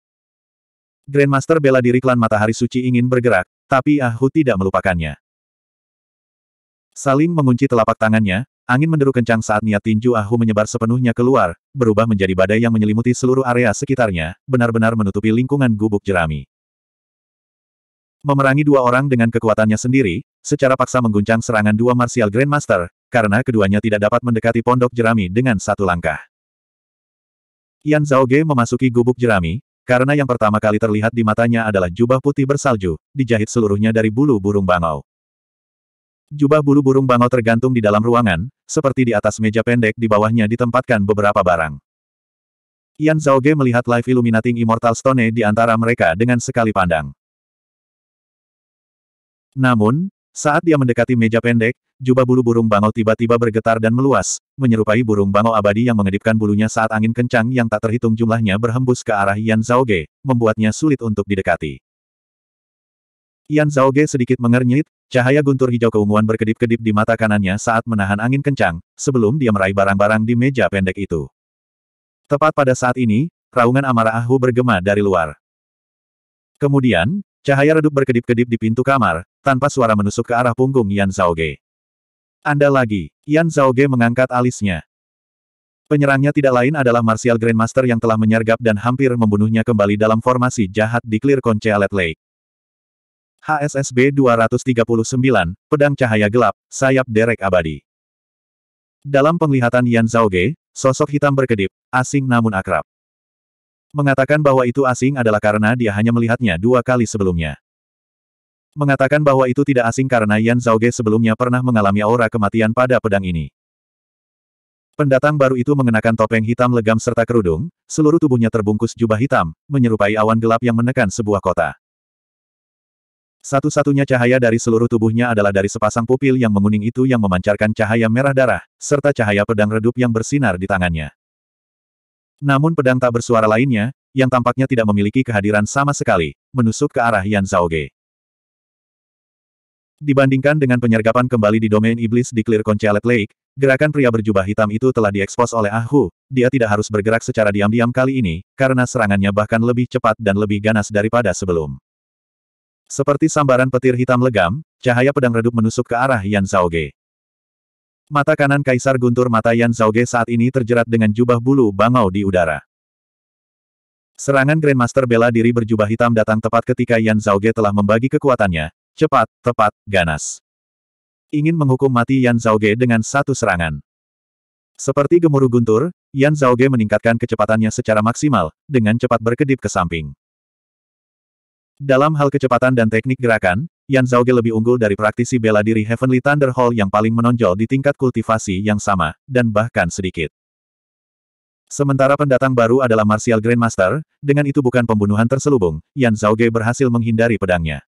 Grandmaster bela diri klan Matahari Suci ingin bergerak, tapi Ahu tidak melupakannya. Saling mengunci telapak tangannya, angin menderu kencang saat niat tinju Ahu menyebar sepenuhnya keluar, berubah menjadi badai yang menyelimuti seluruh area sekitarnya, benar-benar menutupi lingkungan gubuk jerami. Memerangi dua orang dengan kekuatannya sendiri, secara paksa mengguncang serangan dua martial grandmaster, karena keduanya tidak dapat mendekati pondok jerami dengan satu langkah. Yan Ge memasuki gubuk jerami, karena yang pertama kali terlihat di matanya adalah jubah putih bersalju, dijahit seluruhnya dari bulu burung bangau. Jubah bulu burung bangau tergantung di dalam ruangan, seperti di atas meja pendek di bawahnya ditempatkan beberapa barang. Yan Zhaoge melihat live illuminating Immortal Stone di antara mereka dengan sekali pandang. Namun, saat dia mendekati meja pendek, jubah bulu burung bangau tiba-tiba bergetar dan meluas, menyerupai burung bangau abadi yang mengedipkan bulunya saat angin kencang yang tak terhitung jumlahnya berhembus ke arah Yan Ge, membuatnya sulit untuk didekati. Yan Ge sedikit mengernyit, cahaya guntur hijau keunguan berkedip-kedip di mata kanannya saat menahan angin kencang, sebelum dia meraih barang-barang di meja pendek itu. Tepat pada saat ini, raungan amarah Ahu bergema dari luar. Kemudian, Cahaya redup berkedip-kedip di pintu kamar, tanpa suara menusuk ke arah punggung Yan Ge. Anda lagi, Yan Zhaoge mengangkat alisnya. Penyerangnya tidak lain adalah Martial Grandmaster yang telah menyergap dan hampir membunuhnya kembali dalam formasi jahat di Clear Alet Lake. HSSB 239, Pedang Cahaya Gelap, Sayap Derek Abadi. Dalam penglihatan Yan Zhaoge, sosok hitam berkedip, asing namun akrab. Mengatakan bahwa itu asing adalah karena dia hanya melihatnya dua kali sebelumnya. Mengatakan bahwa itu tidak asing karena Yan Zhaoge sebelumnya pernah mengalami aura kematian pada pedang ini. Pendatang baru itu mengenakan topeng hitam legam serta kerudung, seluruh tubuhnya terbungkus jubah hitam, menyerupai awan gelap yang menekan sebuah kota. Satu-satunya cahaya dari seluruh tubuhnya adalah dari sepasang pupil yang menguning itu yang memancarkan cahaya merah darah, serta cahaya pedang redup yang bersinar di tangannya. Namun pedang tak bersuara lainnya, yang tampaknya tidak memiliki kehadiran sama sekali, menusuk ke arah Yan Zhaoge. Dibandingkan dengan penyergapan kembali di domain iblis di Clear Conchalet Lake, gerakan pria berjubah hitam itu telah diekspos oleh Ahu, ah dia tidak harus bergerak secara diam-diam kali ini, karena serangannya bahkan lebih cepat dan lebih ganas daripada sebelum. Seperti sambaran petir hitam legam, cahaya pedang redup menusuk ke arah Yan Zhao Ge. Mata kanan Kaisar Guntur mata Yan Zhao Ge saat ini terjerat dengan jubah bulu bangau di udara. Serangan Grandmaster bela diri berjubah hitam datang tepat ketika Yan Zhao Ge telah membagi kekuatannya, Cepat, tepat, ganas. Ingin menghukum mati Yan Zhaoge dengan satu serangan. Seperti gemuruh guntur, Yan Zhaoge meningkatkan kecepatannya secara maksimal, dengan cepat berkedip ke samping. Dalam hal kecepatan dan teknik gerakan, Yan Zhaoge lebih unggul dari praktisi bela diri Heavenly Thunder Hall yang paling menonjol di tingkat kultivasi yang sama, dan bahkan sedikit. Sementara pendatang baru adalah Martial Grandmaster, dengan itu bukan pembunuhan terselubung, Yan Zhaoge berhasil menghindari pedangnya.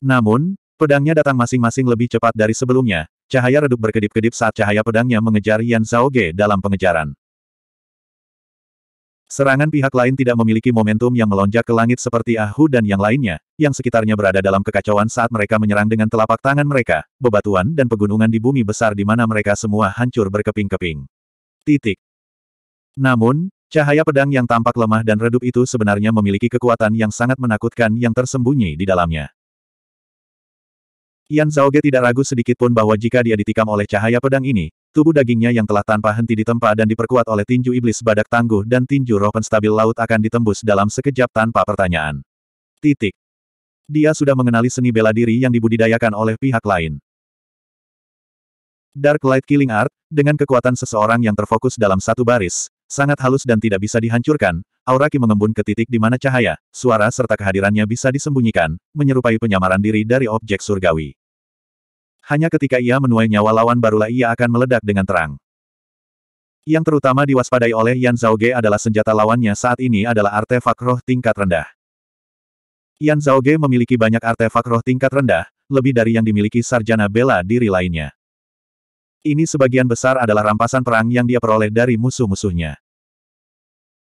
Namun, pedangnya datang masing-masing lebih cepat dari sebelumnya, cahaya redup berkedip-kedip saat cahaya pedangnya mengejar Yan Zhaoge dalam pengejaran. Serangan pihak lain tidak memiliki momentum yang melonjak ke langit seperti Ahu dan yang lainnya, yang sekitarnya berada dalam kekacauan saat mereka menyerang dengan telapak tangan mereka, bebatuan dan pegunungan di bumi besar di mana mereka semua hancur berkeping-keping. Titik. Namun, cahaya pedang yang tampak lemah dan redup itu sebenarnya memiliki kekuatan yang sangat menakutkan yang tersembunyi di dalamnya. Yan Zhaoge tidak ragu sedikit pun bahwa jika dia ditikam oleh cahaya pedang ini, tubuh dagingnya yang telah tanpa henti ditempa dan diperkuat oleh tinju iblis badak tangguh dan tinju roh penstabil laut akan ditembus dalam sekejap tanpa pertanyaan. Titik. Dia sudah mengenali seni bela diri yang dibudidayakan oleh pihak lain. Dark Light Killing Art, dengan kekuatan seseorang yang terfokus dalam satu baris, sangat halus dan tidak bisa dihancurkan, aura mengembun ke titik di mana cahaya, suara serta kehadirannya bisa disembunyikan, menyerupai penyamaran diri dari objek surgawi. Hanya ketika ia menuai nyawa lawan barulah ia akan meledak dengan terang. Yang terutama diwaspadai oleh Yan Zhao Ge adalah senjata lawannya saat ini adalah artefak roh tingkat rendah. Yan Zhao Ge memiliki banyak artefak roh tingkat rendah, lebih dari yang dimiliki sarjana bela diri lainnya. Ini sebagian besar adalah rampasan perang yang dia peroleh dari musuh-musuhnya.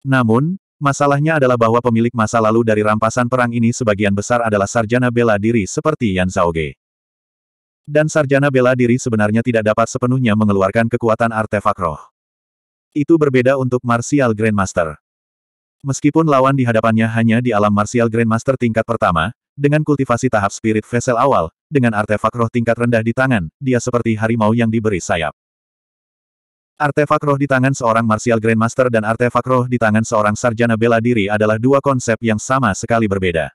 Namun, masalahnya adalah bahwa pemilik masa lalu dari rampasan perang ini sebagian besar adalah sarjana bela diri seperti Yan Zhao Ge. Dan sarjana bela diri sebenarnya tidak dapat sepenuhnya mengeluarkan kekuatan artefak roh. Itu berbeda untuk Martial Grandmaster. Meskipun lawan di hadapannya hanya di alam Martial Grandmaster tingkat pertama, dengan kultivasi tahap spirit vessel awal, dengan artefak roh tingkat rendah di tangan, dia seperti harimau yang diberi sayap. Artefak roh di tangan seorang Martial Grandmaster dan artefak roh di tangan seorang sarjana bela diri adalah dua konsep yang sama sekali berbeda.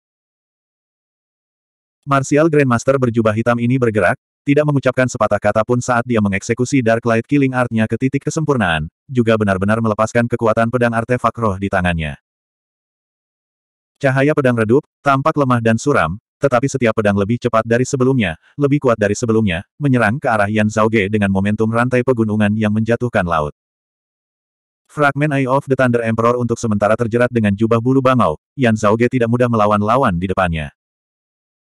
Martial Grandmaster berjubah hitam ini bergerak, tidak mengucapkan sepatah kata pun saat dia mengeksekusi Dark Light Killing Art-nya ke titik kesempurnaan, juga benar-benar melepaskan kekuatan pedang artefak roh di tangannya. Cahaya pedang redup, tampak lemah dan suram, tetapi setiap pedang lebih cepat dari sebelumnya, lebih kuat dari sebelumnya, menyerang ke arah Yan Zhao Ge dengan momentum rantai pegunungan yang menjatuhkan laut. Fragmen Eye of the Thunder Emperor untuk sementara terjerat dengan jubah bulu bangau, Yan Zhao Ge tidak mudah melawan lawan di depannya.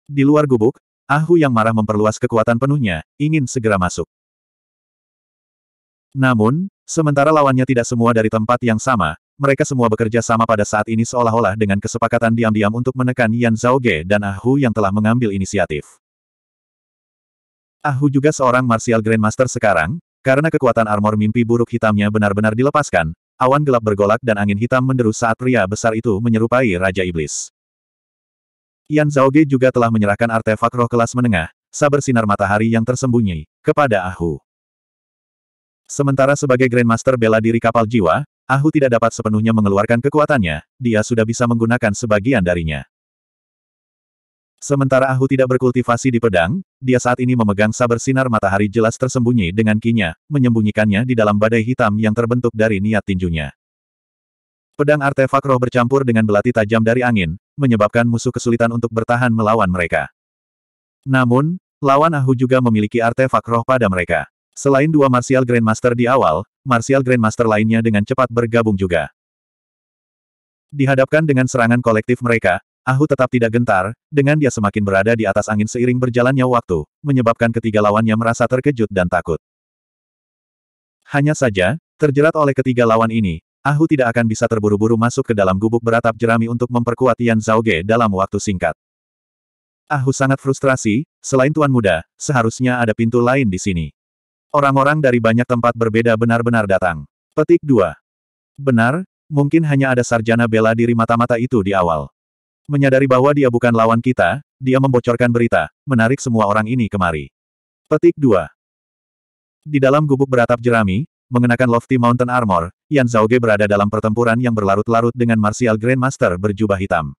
Di luar gubuk, Ahu yang marah memperluas kekuatan penuhnya, ingin segera masuk. Namun, sementara lawannya tidak semua dari tempat yang sama, mereka semua bekerja sama pada saat ini seolah-olah dengan kesepakatan diam-diam untuk menekan Yan Zhao Ge dan Ahu yang telah mengambil inisiatif. Ahu juga seorang martial grandmaster sekarang, karena kekuatan armor mimpi buruk hitamnya benar-benar dilepaskan, awan gelap bergolak dan angin hitam menderu saat pria besar itu menyerupai Raja Iblis. Yan Zhaoge juga telah menyerahkan artefak roh kelas menengah, saber sinar matahari yang tersembunyi, kepada Ahu. Sementara sebagai Grandmaster bela diri kapal jiwa, Ahu tidak dapat sepenuhnya mengeluarkan kekuatannya, dia sudah bisa menggunakan sebagian darinya. Sementara Ahu tidak berkultivasi di pedang, dia saat ini memegang saber sinar matahari jelas tersembunyi dengan kinya, menyembunyikannya di dalam badai hitam yang terbentuk dari niat tinjunya. Pedang artefak roh bercampur dengan belati tajam dari angin, menyebabkan musuh kesulitan untuk bertahan melawan mereka. Namun, lawan Ahu juga memiliki artefak roh pada mereka. Selain dua Martial Grandmaster di awal, Martial Grandmaster lainnya dengan cepat bergabung juga. Dihadapkan dengan serangan kolektif mereka, Ahu tetap tidak gentar, dengan dia semakin berada di atas angin seiring berjalannya waktu, menyebabkan ketiga lawannya merasa terkejut dan takut. Hanya saja, terjerat oleh ketiga lawan ini, Ahu tidak akan bisa terburu-buru masuk ke dalam gubuk beratap jerami untuk memperkuat Yan Zhaoge dalam waktu singkat. Ahu sangat frustrasi, selain Tuan Muda, seharusnya ada pintu lain di sini. Orang-orang dari banyak tempat berbeda benar-benar datang. Petik 2. Benar, mungkin hanya ada sarjana bela diri mata-mata itu di awal. Menyadari bahwa dia bukan lawan kita, dia membocorkan berita, menarik semua orang ini kemari. Petik 2. Di dalam gubuk beratap jerami, mengenakan lofty mountain armor, Yan Ge berada dalam pertempuran yang berlarut-larut dengan Martial Grandmaster berjubah hitam.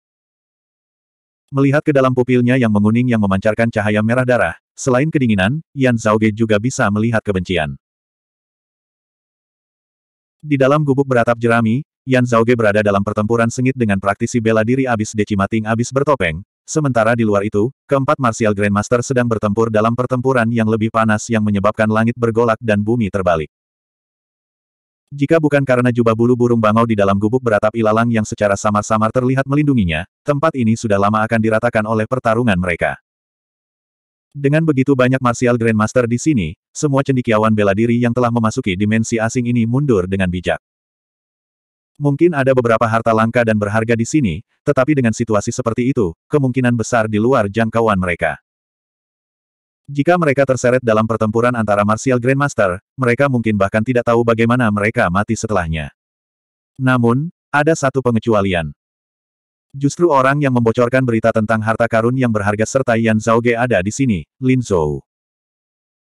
Melihat ke dalam pupilnya yang menguning yang memancarkan cahaya merah darah, selain kedinginan, Yan Ge juga bisa melihat kebencian. Di dalam gubuk beratap jerami, Yan Ge berada dalam pertempuran sengit dengan praktisi bela diri abis decimating abis bertopeng, sementara di luar itu, keempat Martial Grandmaster sedang bertempur dalam pertempuran yang lebih panas yang menyebabkan langit bergolak dan bumi terbalik. Jika bukan karena jubah bulu burung bangau di dalam gubuk beratap ilalang yang secara samar-samar terlihat melindunginya, tempat ini sudah lama akan diratakan oleh pertarungan mereka. Dengan begitu banyak martial grandmaster di sini, semua cendikiawan bela diri yang telah memasuki dimensi asing ini mundur dengan bijak. Mungkin ada beberapa harta langka dan berharga di sini, tetapi dengan situasi seperti itu, kemungkinan besar di luar jangkauan mereka. Jika mereka terseret dalam pertempuran antara Martial Grandmaster, mereka mungkin bahkan tidak tahu bagaimana mereka mati setelahnya. Namun, ada satu pengecualian. Justru orang yang membocorkan berita tentang harta karun yang berharga serta Yan Zhaoge ada di sini, Lin Zhou.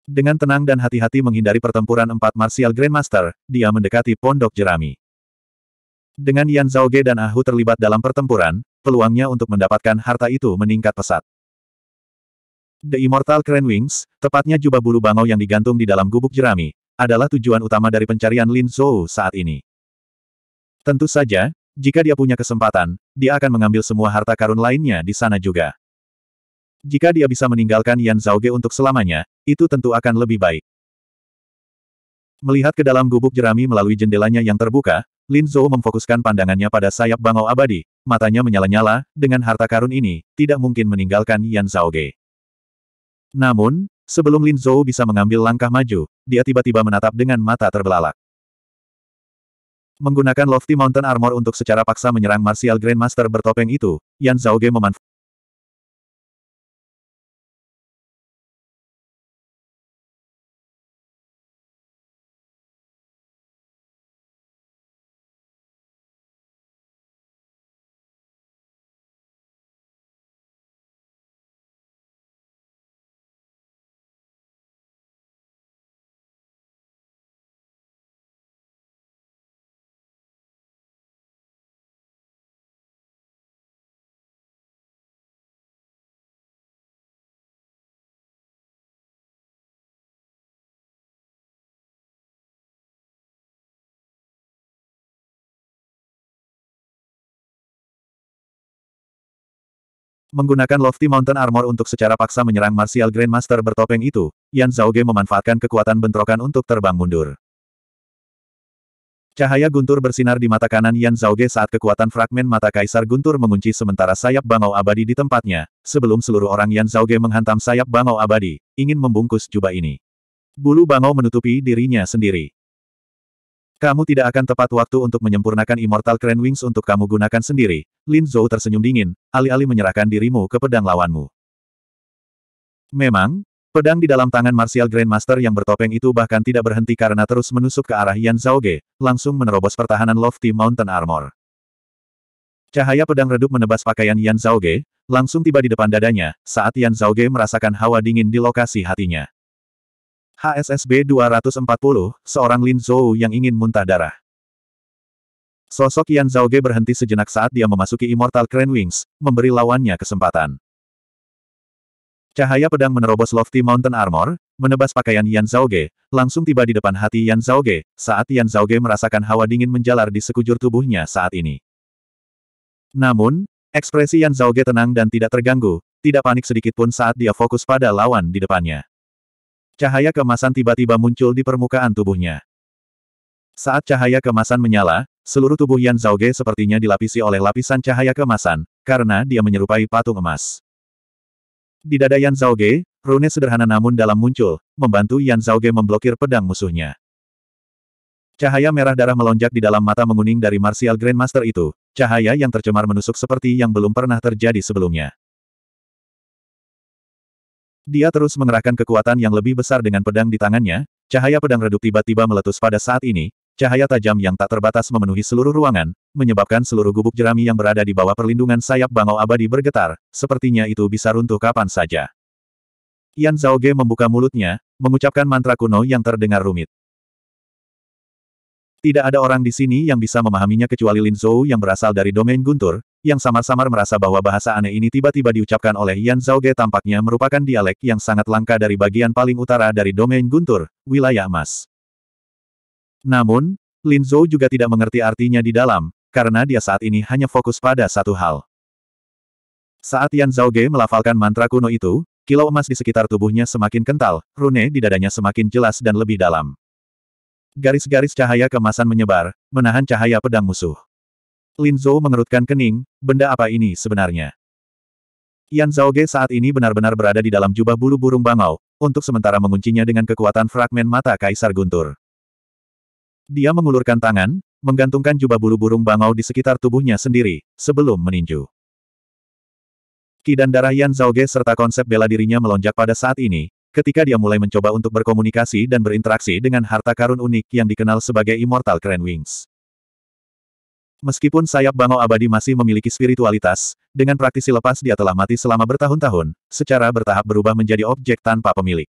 Dengan tenang dan hati-hati menghindari pertempuran empat Martial Grandmaster, dia mendekati pondok jerami. Dengan Yan Zhaoge dan Ahu terlibat dalam pertempuran, peluangnya untuk mendapatkan harta itu meningkat pesat. The Immortal Crane Wings, tepatnya jubah bulu bangau yang digantung di dalam gubuk jerami, adalah tujuan utama dari pencarian Lin Zhou saat ini. Tentu saja, jika dia punya kesempatan, dia akan mengambil semua harta karun lainnya di sana juga. Jika dia bisa meninggalkan Yan Zhao Ge untuk selamanya, itu tentu akan lebih baik. Melihat ke dalam gubuk jerami melalui jendelanya yang terbuka, Lin Zhou memfokuskan pandangannya pada sayap bangau abadi, matanya menyala-nyala, dengan harta karun ini, tidak mungkin meninggalkan Yan Zhao Ge. Namun, sebelum Lin Zhou bisa mengambil langkah maju, dia tiba-tiba menatap dengan mata terbelalak. Menggunakan Lofty Mountain Armor untuk secara paksa menyerang Martial Grandmaster bertopeng itu, Yan Zhaoge memanfaatkan Menggunakan Lofty Mountain Armor untuk secara paksa menyerang Martial Grandmaster bertopeng itu, Yan Ge memanfaatkan kekuatan bentrokan untuk terbang mundur. Cahaya guntur bersinar di mata kanan Yan Ge saat kekuatan fragmen mata kaisar guntur mengunci sementara sayap bangau abadi di tempatnya, sebelum seluruh orang Yan Ge menghantam sayap bangau abadi, ingin membungkus jubah ini. Bulu bangau menutupi dirinya sendiri. Kamu tidak akan tepat waktu untuk menyempurnakan Immortal Crane Wings untuk kamu gunakan sendiri. Lin Zhou tersenyum dingin, alih-alih menyerahkan dirimu ke pedang lawanmu. Memang, pedang di dalam tangan Martial Grandmaster yang bertopeng itu bahkan tidak berhenti karena terus menusuk ke arah Yan Ge, langsung menerobos pertahanan Lofty Mountain Armor. Cahaya pedang redup menebas pakaian Yan Ge, langsung tiba di depan dadanya, saat Yan Ge merasakan hawa dingin di lokasi hatinya. HSSB 240, seorang Lin Zhou yang ingin muntah darah. Sosok Yan Zhaoge berhenti sejenak saat dia memasuki Immortal Crane Wings, memberi lawannya kesempatan. Cahaya pedang menerobos lofty mountain armor, menebas pakaian Yan Zhaoge, langsung tiba di depan hati Yan Zhaoge, saat Yan Zhaoge merasakan hawa dingin menjalar di sekujur tubuhnya saat ini. Namun, ekspresi Yan Zhaoge tenang dan tidak terganggu, tidak panik sedikit pun saat dia fokus pada lawan di depannya. Cahaya kemasan tiba-tiba muncul di permukaan tubuhnya. Saat cahaya kemasan menyala, seluruh tubuh Yan Zhao Ge sepertinya dilapisi oleh lapisan cahaya kemasan, karena dia menyerupai patung emas. Di dada Yan Zhaoge, rune sederhana namun dalam muncul, membantu Yan Zhao Ge memblokir pedang musuhnya. Cahaya merah darah melonjak di dalam mata menguning dari Martial Grandmaster itu, cahaya yang tercemar menusuk seperti yang belum pernah terjadi sebelumnya. Dia terus mengerahkan kekuatan yang lebih besar dengan pedang di tangannya, cahaya pedang redup tiba-tiba meletus pada saat ini, cahaya tajam yang tak terbatas memenuhi seluruh ruangan, menyebabkan seluruh gubuk jerami yang berada di bawah perlindungan sayap bangau abadi bergetar, sepertinya itu bisa runtuh kapan saja. Yan Zhao Ge membuka mulutnya, mengucapkan mantra kuno yang terdengar rumit. Tidak ada orang di sini yang bisa memahaminya kecuali Lin Zhou yang berasal dari domain Guntur, yang samar-samar merasa bahwa bahasa aneh ini tiba-tiba diucapkan oleh Yan Ge tampaknya merupakan dialek yang sangat langka dari bagian paling utara dari domain Guntur, wilayah emas. Namun, Lin Zhou juga tidak mengerti artinya di dalam, karena dia saat ini hanya fokus pada satu hal. Saat Yan Ge melafalkan mantra kuno itu, kilau emas di sekitar tubuhnya semakin kental, rune di dadanya semakin jelas dan lebih dalam. Garis-garis cahaya kemasan menyebar, menahan cahaya pedang musuh. Lin Zhou mengerutkan kening, benda apa ini sebenarnya? Yan Ge saat ini benar-benar berada di dalam jubah bulu burung bangau, untuk sementara menguncinya dengan kekuatan fragmen mata Kaisar Guntur. Dia mengulurkan tangan, menggantungkan jubah bulu burung bangau di sekitar tubuhnya sendiri, sebelum meninju. Ki dan darah Yan Ge serta konsep bela dirinya melonjak pada saat ini, ketika dia mulai mencoba untuk berkomunikasi dan berinteraksi dengan harta karun unik yang dikenal sebagai Immortal Crane Wings. Meskipun sayap bangau abadi masih memiliki spiritualitas, dengan praktisi lepas dia telah mati selama bertahun-tahun, secara bertahap berubah menjadi objek tanpa pemilik.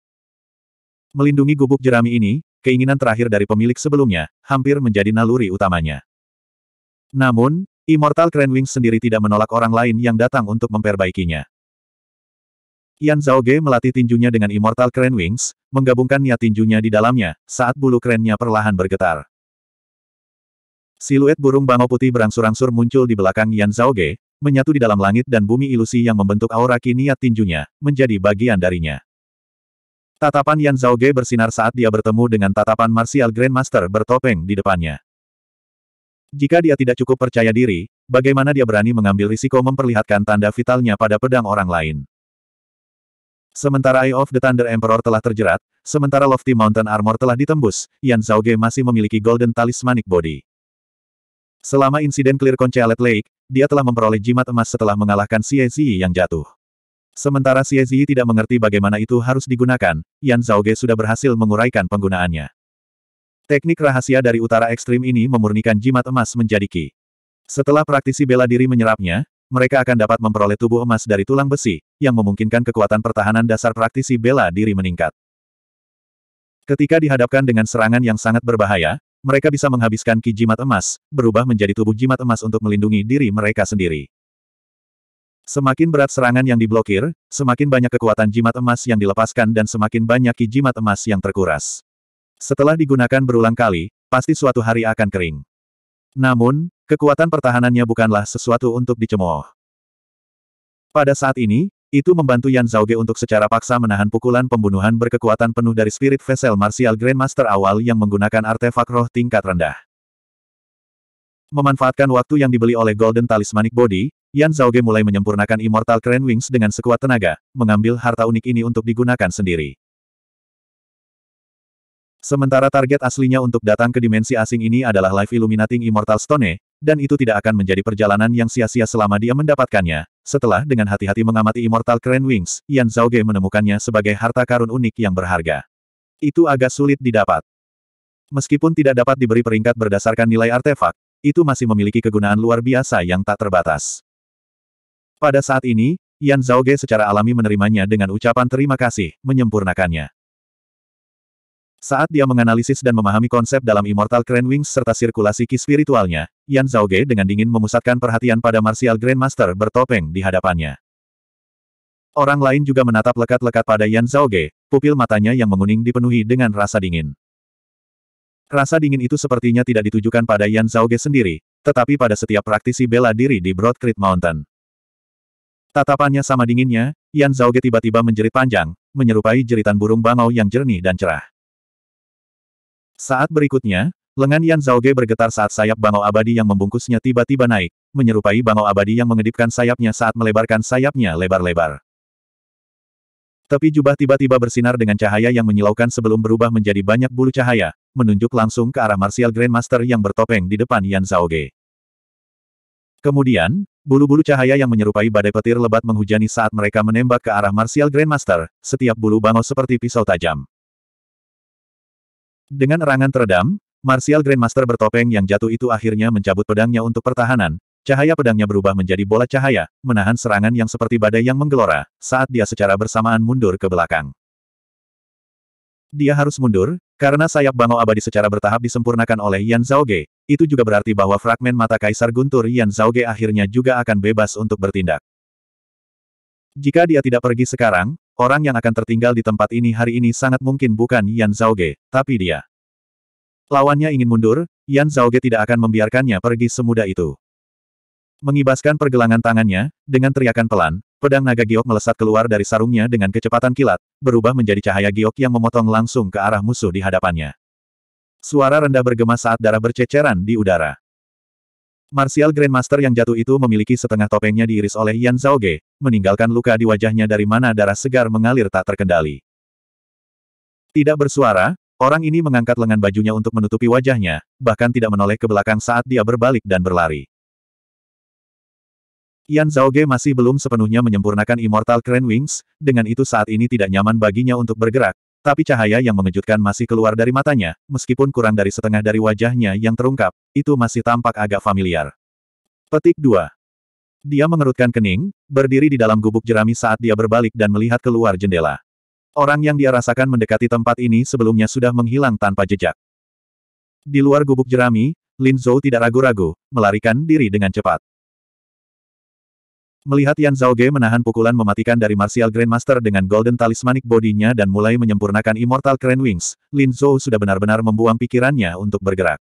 Melindungi gubuk jerami ini, keinginan terakhir dari pemilik sebelumnya, hampir menjadi naluri utamanya. Namun, Immortal Wings sendiri tidak menolak orang lain yang datang untuk memperbaikinya. Yan Zhao Ge melatih tinjunya dengan Immortal Wings, menggabungkan niat tinjunya di dalamnya, saat bulu kerennya perlahan bergetar. Siluet burung bangau putih berangsur-angsur muncul di belakang Yan Zhao Ge, menyatu di dalam langit dan bumi ilusi yang membentuk aura kiniat tinjunya, menjadi bagian darinya. Tatapan Yan Zhao Ge bersinar saat dia bertemu dengan tatapan Martial Grandmaster bertopeng di depannya. Jika dia tidak cukup percaya diri, bagaimana dia berani mengambil risiko memperlihatkan tanda vitalnya pada pedang orang lain. Sementara Eye of the Thunder Emperor telah terjerat, sementara Lofty Mountain Armor telah ditembus, Yan Zhao Ge masih memiliki Golden Talismanic Body. Selama insiden clear Conchalet Lake, dia telah memperoleh jimat emas setelah mengalahkan Xie Ziyi yang jatuh. Sementara Xie Ziyi tidak mengerti bagaimana itu harus digunakan, Yan Ge sudah berhasil menguraikan penggunaannya. Teknik rahasia dari utara ekstrim ini memurnikan jimat emas menjadi ki. Setelah praktisi bela diri menyerapnya, mereka akan dapat memperoleh tubuh emas dari tulang besi, yang memungkinkan kekuatan pertahanan dasar praktisi bela diri meningkat. Ketika dihadapkan dengan serangan yang sangat berbahaya, mereka bisa menghabiskan ki jimat emas, berubah menjadi tubuh jimat emas untuk melindungi diri mereka sendiri. Semakin berat serangan yang diblokir, semakin banyak kekuatan jimat emas yang dilepaskan dan semakin banyak ki jimat emas yang terkuras. Setelah digunakan berulang kali, pasti suatu hari akan kering. Namun, kekuatan pertahanannya bukanlah sesuatu untuk dicemooh. Pada saat ini, itu membantu Yan Zhaoge untuk secara paksa menahan pukulan pembunuhan berkekuatan penuh dari spirit vessel martial grandmaster awal yang menggunakan artefak roh tingkat rendah. Memanfaatkan waktu yang dibeli oleh Golden Talismanic Body, Yan Zhaoge mulai menyempurnakan Immortal Crane Wings dengan sekuat tenaga, mengambil harta unik ini untuk digunakan sendiri. Sementara target aslinya untuk datang ke dimensi asing ini adalah Life Illuminating Immortal Stone, dan itu tidak akan menjadi perjalanan yang sia-sia selama dia mendapatkannya. Setelah dengan hati-hati mengamati Immortal Crane Wings, Yan Zhaoge menemukannya sebagai harta karun unik yang berharga. Itu agak sulit didapat. Meskipun tidak dapat diberi peringkat berdasarkan nilai artefak, itu masih memiliki kegunaan luar biasa yang tak terbatas. Pada saat ini, Yan Zhaoge secara alami menerimanya dengan ucapan terima kasih, menyempurnakannya. Saat dia menganalisis dan memahami konsep dalam Immortal Grand Wings serta sirkulasi ki spiritualnya, Yan Zhao Ge dengan dingin memusatkan perhatian pada Martial Grandmaster bertopeng di hadapannya. Orang lain juga menatap lekat-lekat pada Yan Zhao Ge, pupil matanya yang menguning dipenuhi dengan rasa dingin. Rasa dingin itu sepertinya tidak ditujukan pada Yan Zhao Ge sendiri, tetapi pada setiap praktisi bela diri di Broad Creek Mountain. Tatapannya sama dinginnya, Yan Zhao Ge tiba-tiba menjerit panjang, menyerupai jeritan burung bangau yang jernih dan cerah. Saat berikutnya, lengan Yan Zhao Ge bergetar saat sayap bangau abadi yang membungkusnya tiba-tiba naik, menyerupai bangau abadi yang mengedipkan sayapnya saat melebarkan sayapnya lebar-lebar. Tapi jubah tiba-tiba bersinar dengan cahaya yang menyilaukan sebelum berubah menjadi banyak bulu cahaya, menunjuk langsung ke arah Martial Grandmaster yang bertopeng di depan Yan Zhao Ge. Kemudian, bulu-bulu cahaya yang menyerupai badai petir lebat menghujani saat mereka menembak ke arah Martial Grandmaster, setiap bulu bangau seperti pisau tajam. Dengan erangan teredam, Martial Grandmaster bertopeng yang jatuh itu akhirnya mencabut pedangnya untuk pertahanan. Cahaya pedangnya berubah menjadi bola cahaya, menahan serangan yang seperti badai yang menggelora, saat dia secara bersamaan mundur ke belakang. Dia harus mundur, karena sayap bangau abadi secara bertahap disempurnakan oleh Yan Ge. itu juga berarti bahwa fragmen mata kaisar guntur Yan Ge akhirnya juga akan bebas untuk bertindak. Jika dia tidak pergi sekarang, Orang yang akan tertinggal di tempat ini hari ini sangat mungkin bukan Yan Zhaoge, tapi dia. Lawannya ingin mundur, Yan Zhaoge tidak akan membiarkannya pergi semudah itu. Mengibaskan pergelangan tangannya, dengan teriakan pelan, pedang naga giok melesat keluar dari sarungnya dengan kecepatan kilat, berubah menjadi cahaya giok yang memotong langsung ke arah musuh di hadapannya. Suara rendah bergema saat darah berceceran di udara. Martial Grandmaster yang jatuh itu memiliki setengah topengnya diiris oleh Yan Zhao Ge, meninggalkan luka di wajahnya dari mana darah segar mengalir tak terkendali. Tidak bersuara, orang ini mengangkat lengan bajunya untuk menutupi wajahnya, bahkan tidak menoleh ke belakang saat dia berbalik dan berlari. Yan Zhao Ge masih belum sepenuhnya menyempurnakan Immortal Crane Wings, dengan itu saat ini tidak nyaman baginya untuk bergerak, tapi cahaya yang mengejutkan masih keluar dari matanya, meskipun kurang dari setengah dari wajahnya yang terungkap, itu masih tampak agak familiar. Petik 2. Dia mengerutkan kening, berdiri di dalam gubuk jerami saat dia berbalik dan melihat keluar jendela. Orang yang dia rasakan mendekati tempat ini sebelumnya sudah menghilang tanpa jejak. Di luar gubuk jerami, Lin Zhou tidak ragu-ragu, melarikan diri dengan cepat. Melihat Yan Ge menahan pukulan mematikan dari Martial Grandmaster dengan Golden Talismanic bodinya dan mulai menyempurnakan Immortal Crane Wings, Lin Zhou sudah benar-benar membuang pikirannya untuk bergerak.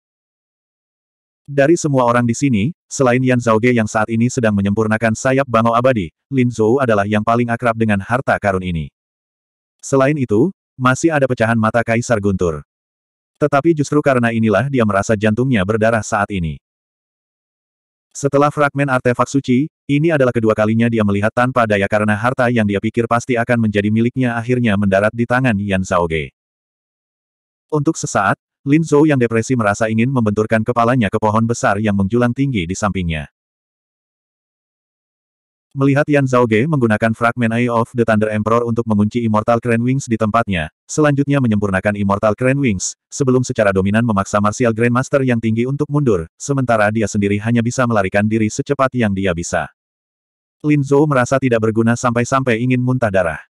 Dari semua orang di sini, selain Yan Ge yang saat ini sedang menyempurnakan sayap Bangau Abadi, Lin Zhou adalah yang paling akrab dengan harta karun ini. Selain itu, masih ada pecahan mata Kaisar Guntur. Tetapi justru karena inilah dia merasa jantungnya berdarah saat ini. Setelah fragmen artefak suci, ini adalah kedua kalinya dia melihat tanpa daya karena harta yang dia pikir pasti akan menjadi miliknya akhirnya mendarat di tangan Yan Zhaoge. Untuk sesaat, Lin Zhou yang depresi merasa ingin membenturkan kepalanya ke pohon besar yang menjulang tinggi di sampingnya. Melihat Yan Zhao Zhaoge menggunakan fragmen Eye of the Thunder Emperor untuk mengunci Immortal Crane Wings di tempatnya, selanjutnya menyempurnakan Immortal Crane Wings, sebelum secara dominan memaksa Martial Grandmaster yang tinggi untuk mundur, sementara dia sendiri hanya bisa melarikan diri secepat yang dia bisa. Lin Zhou merasa tidak berguna sampai-sampai ingin muntah darah.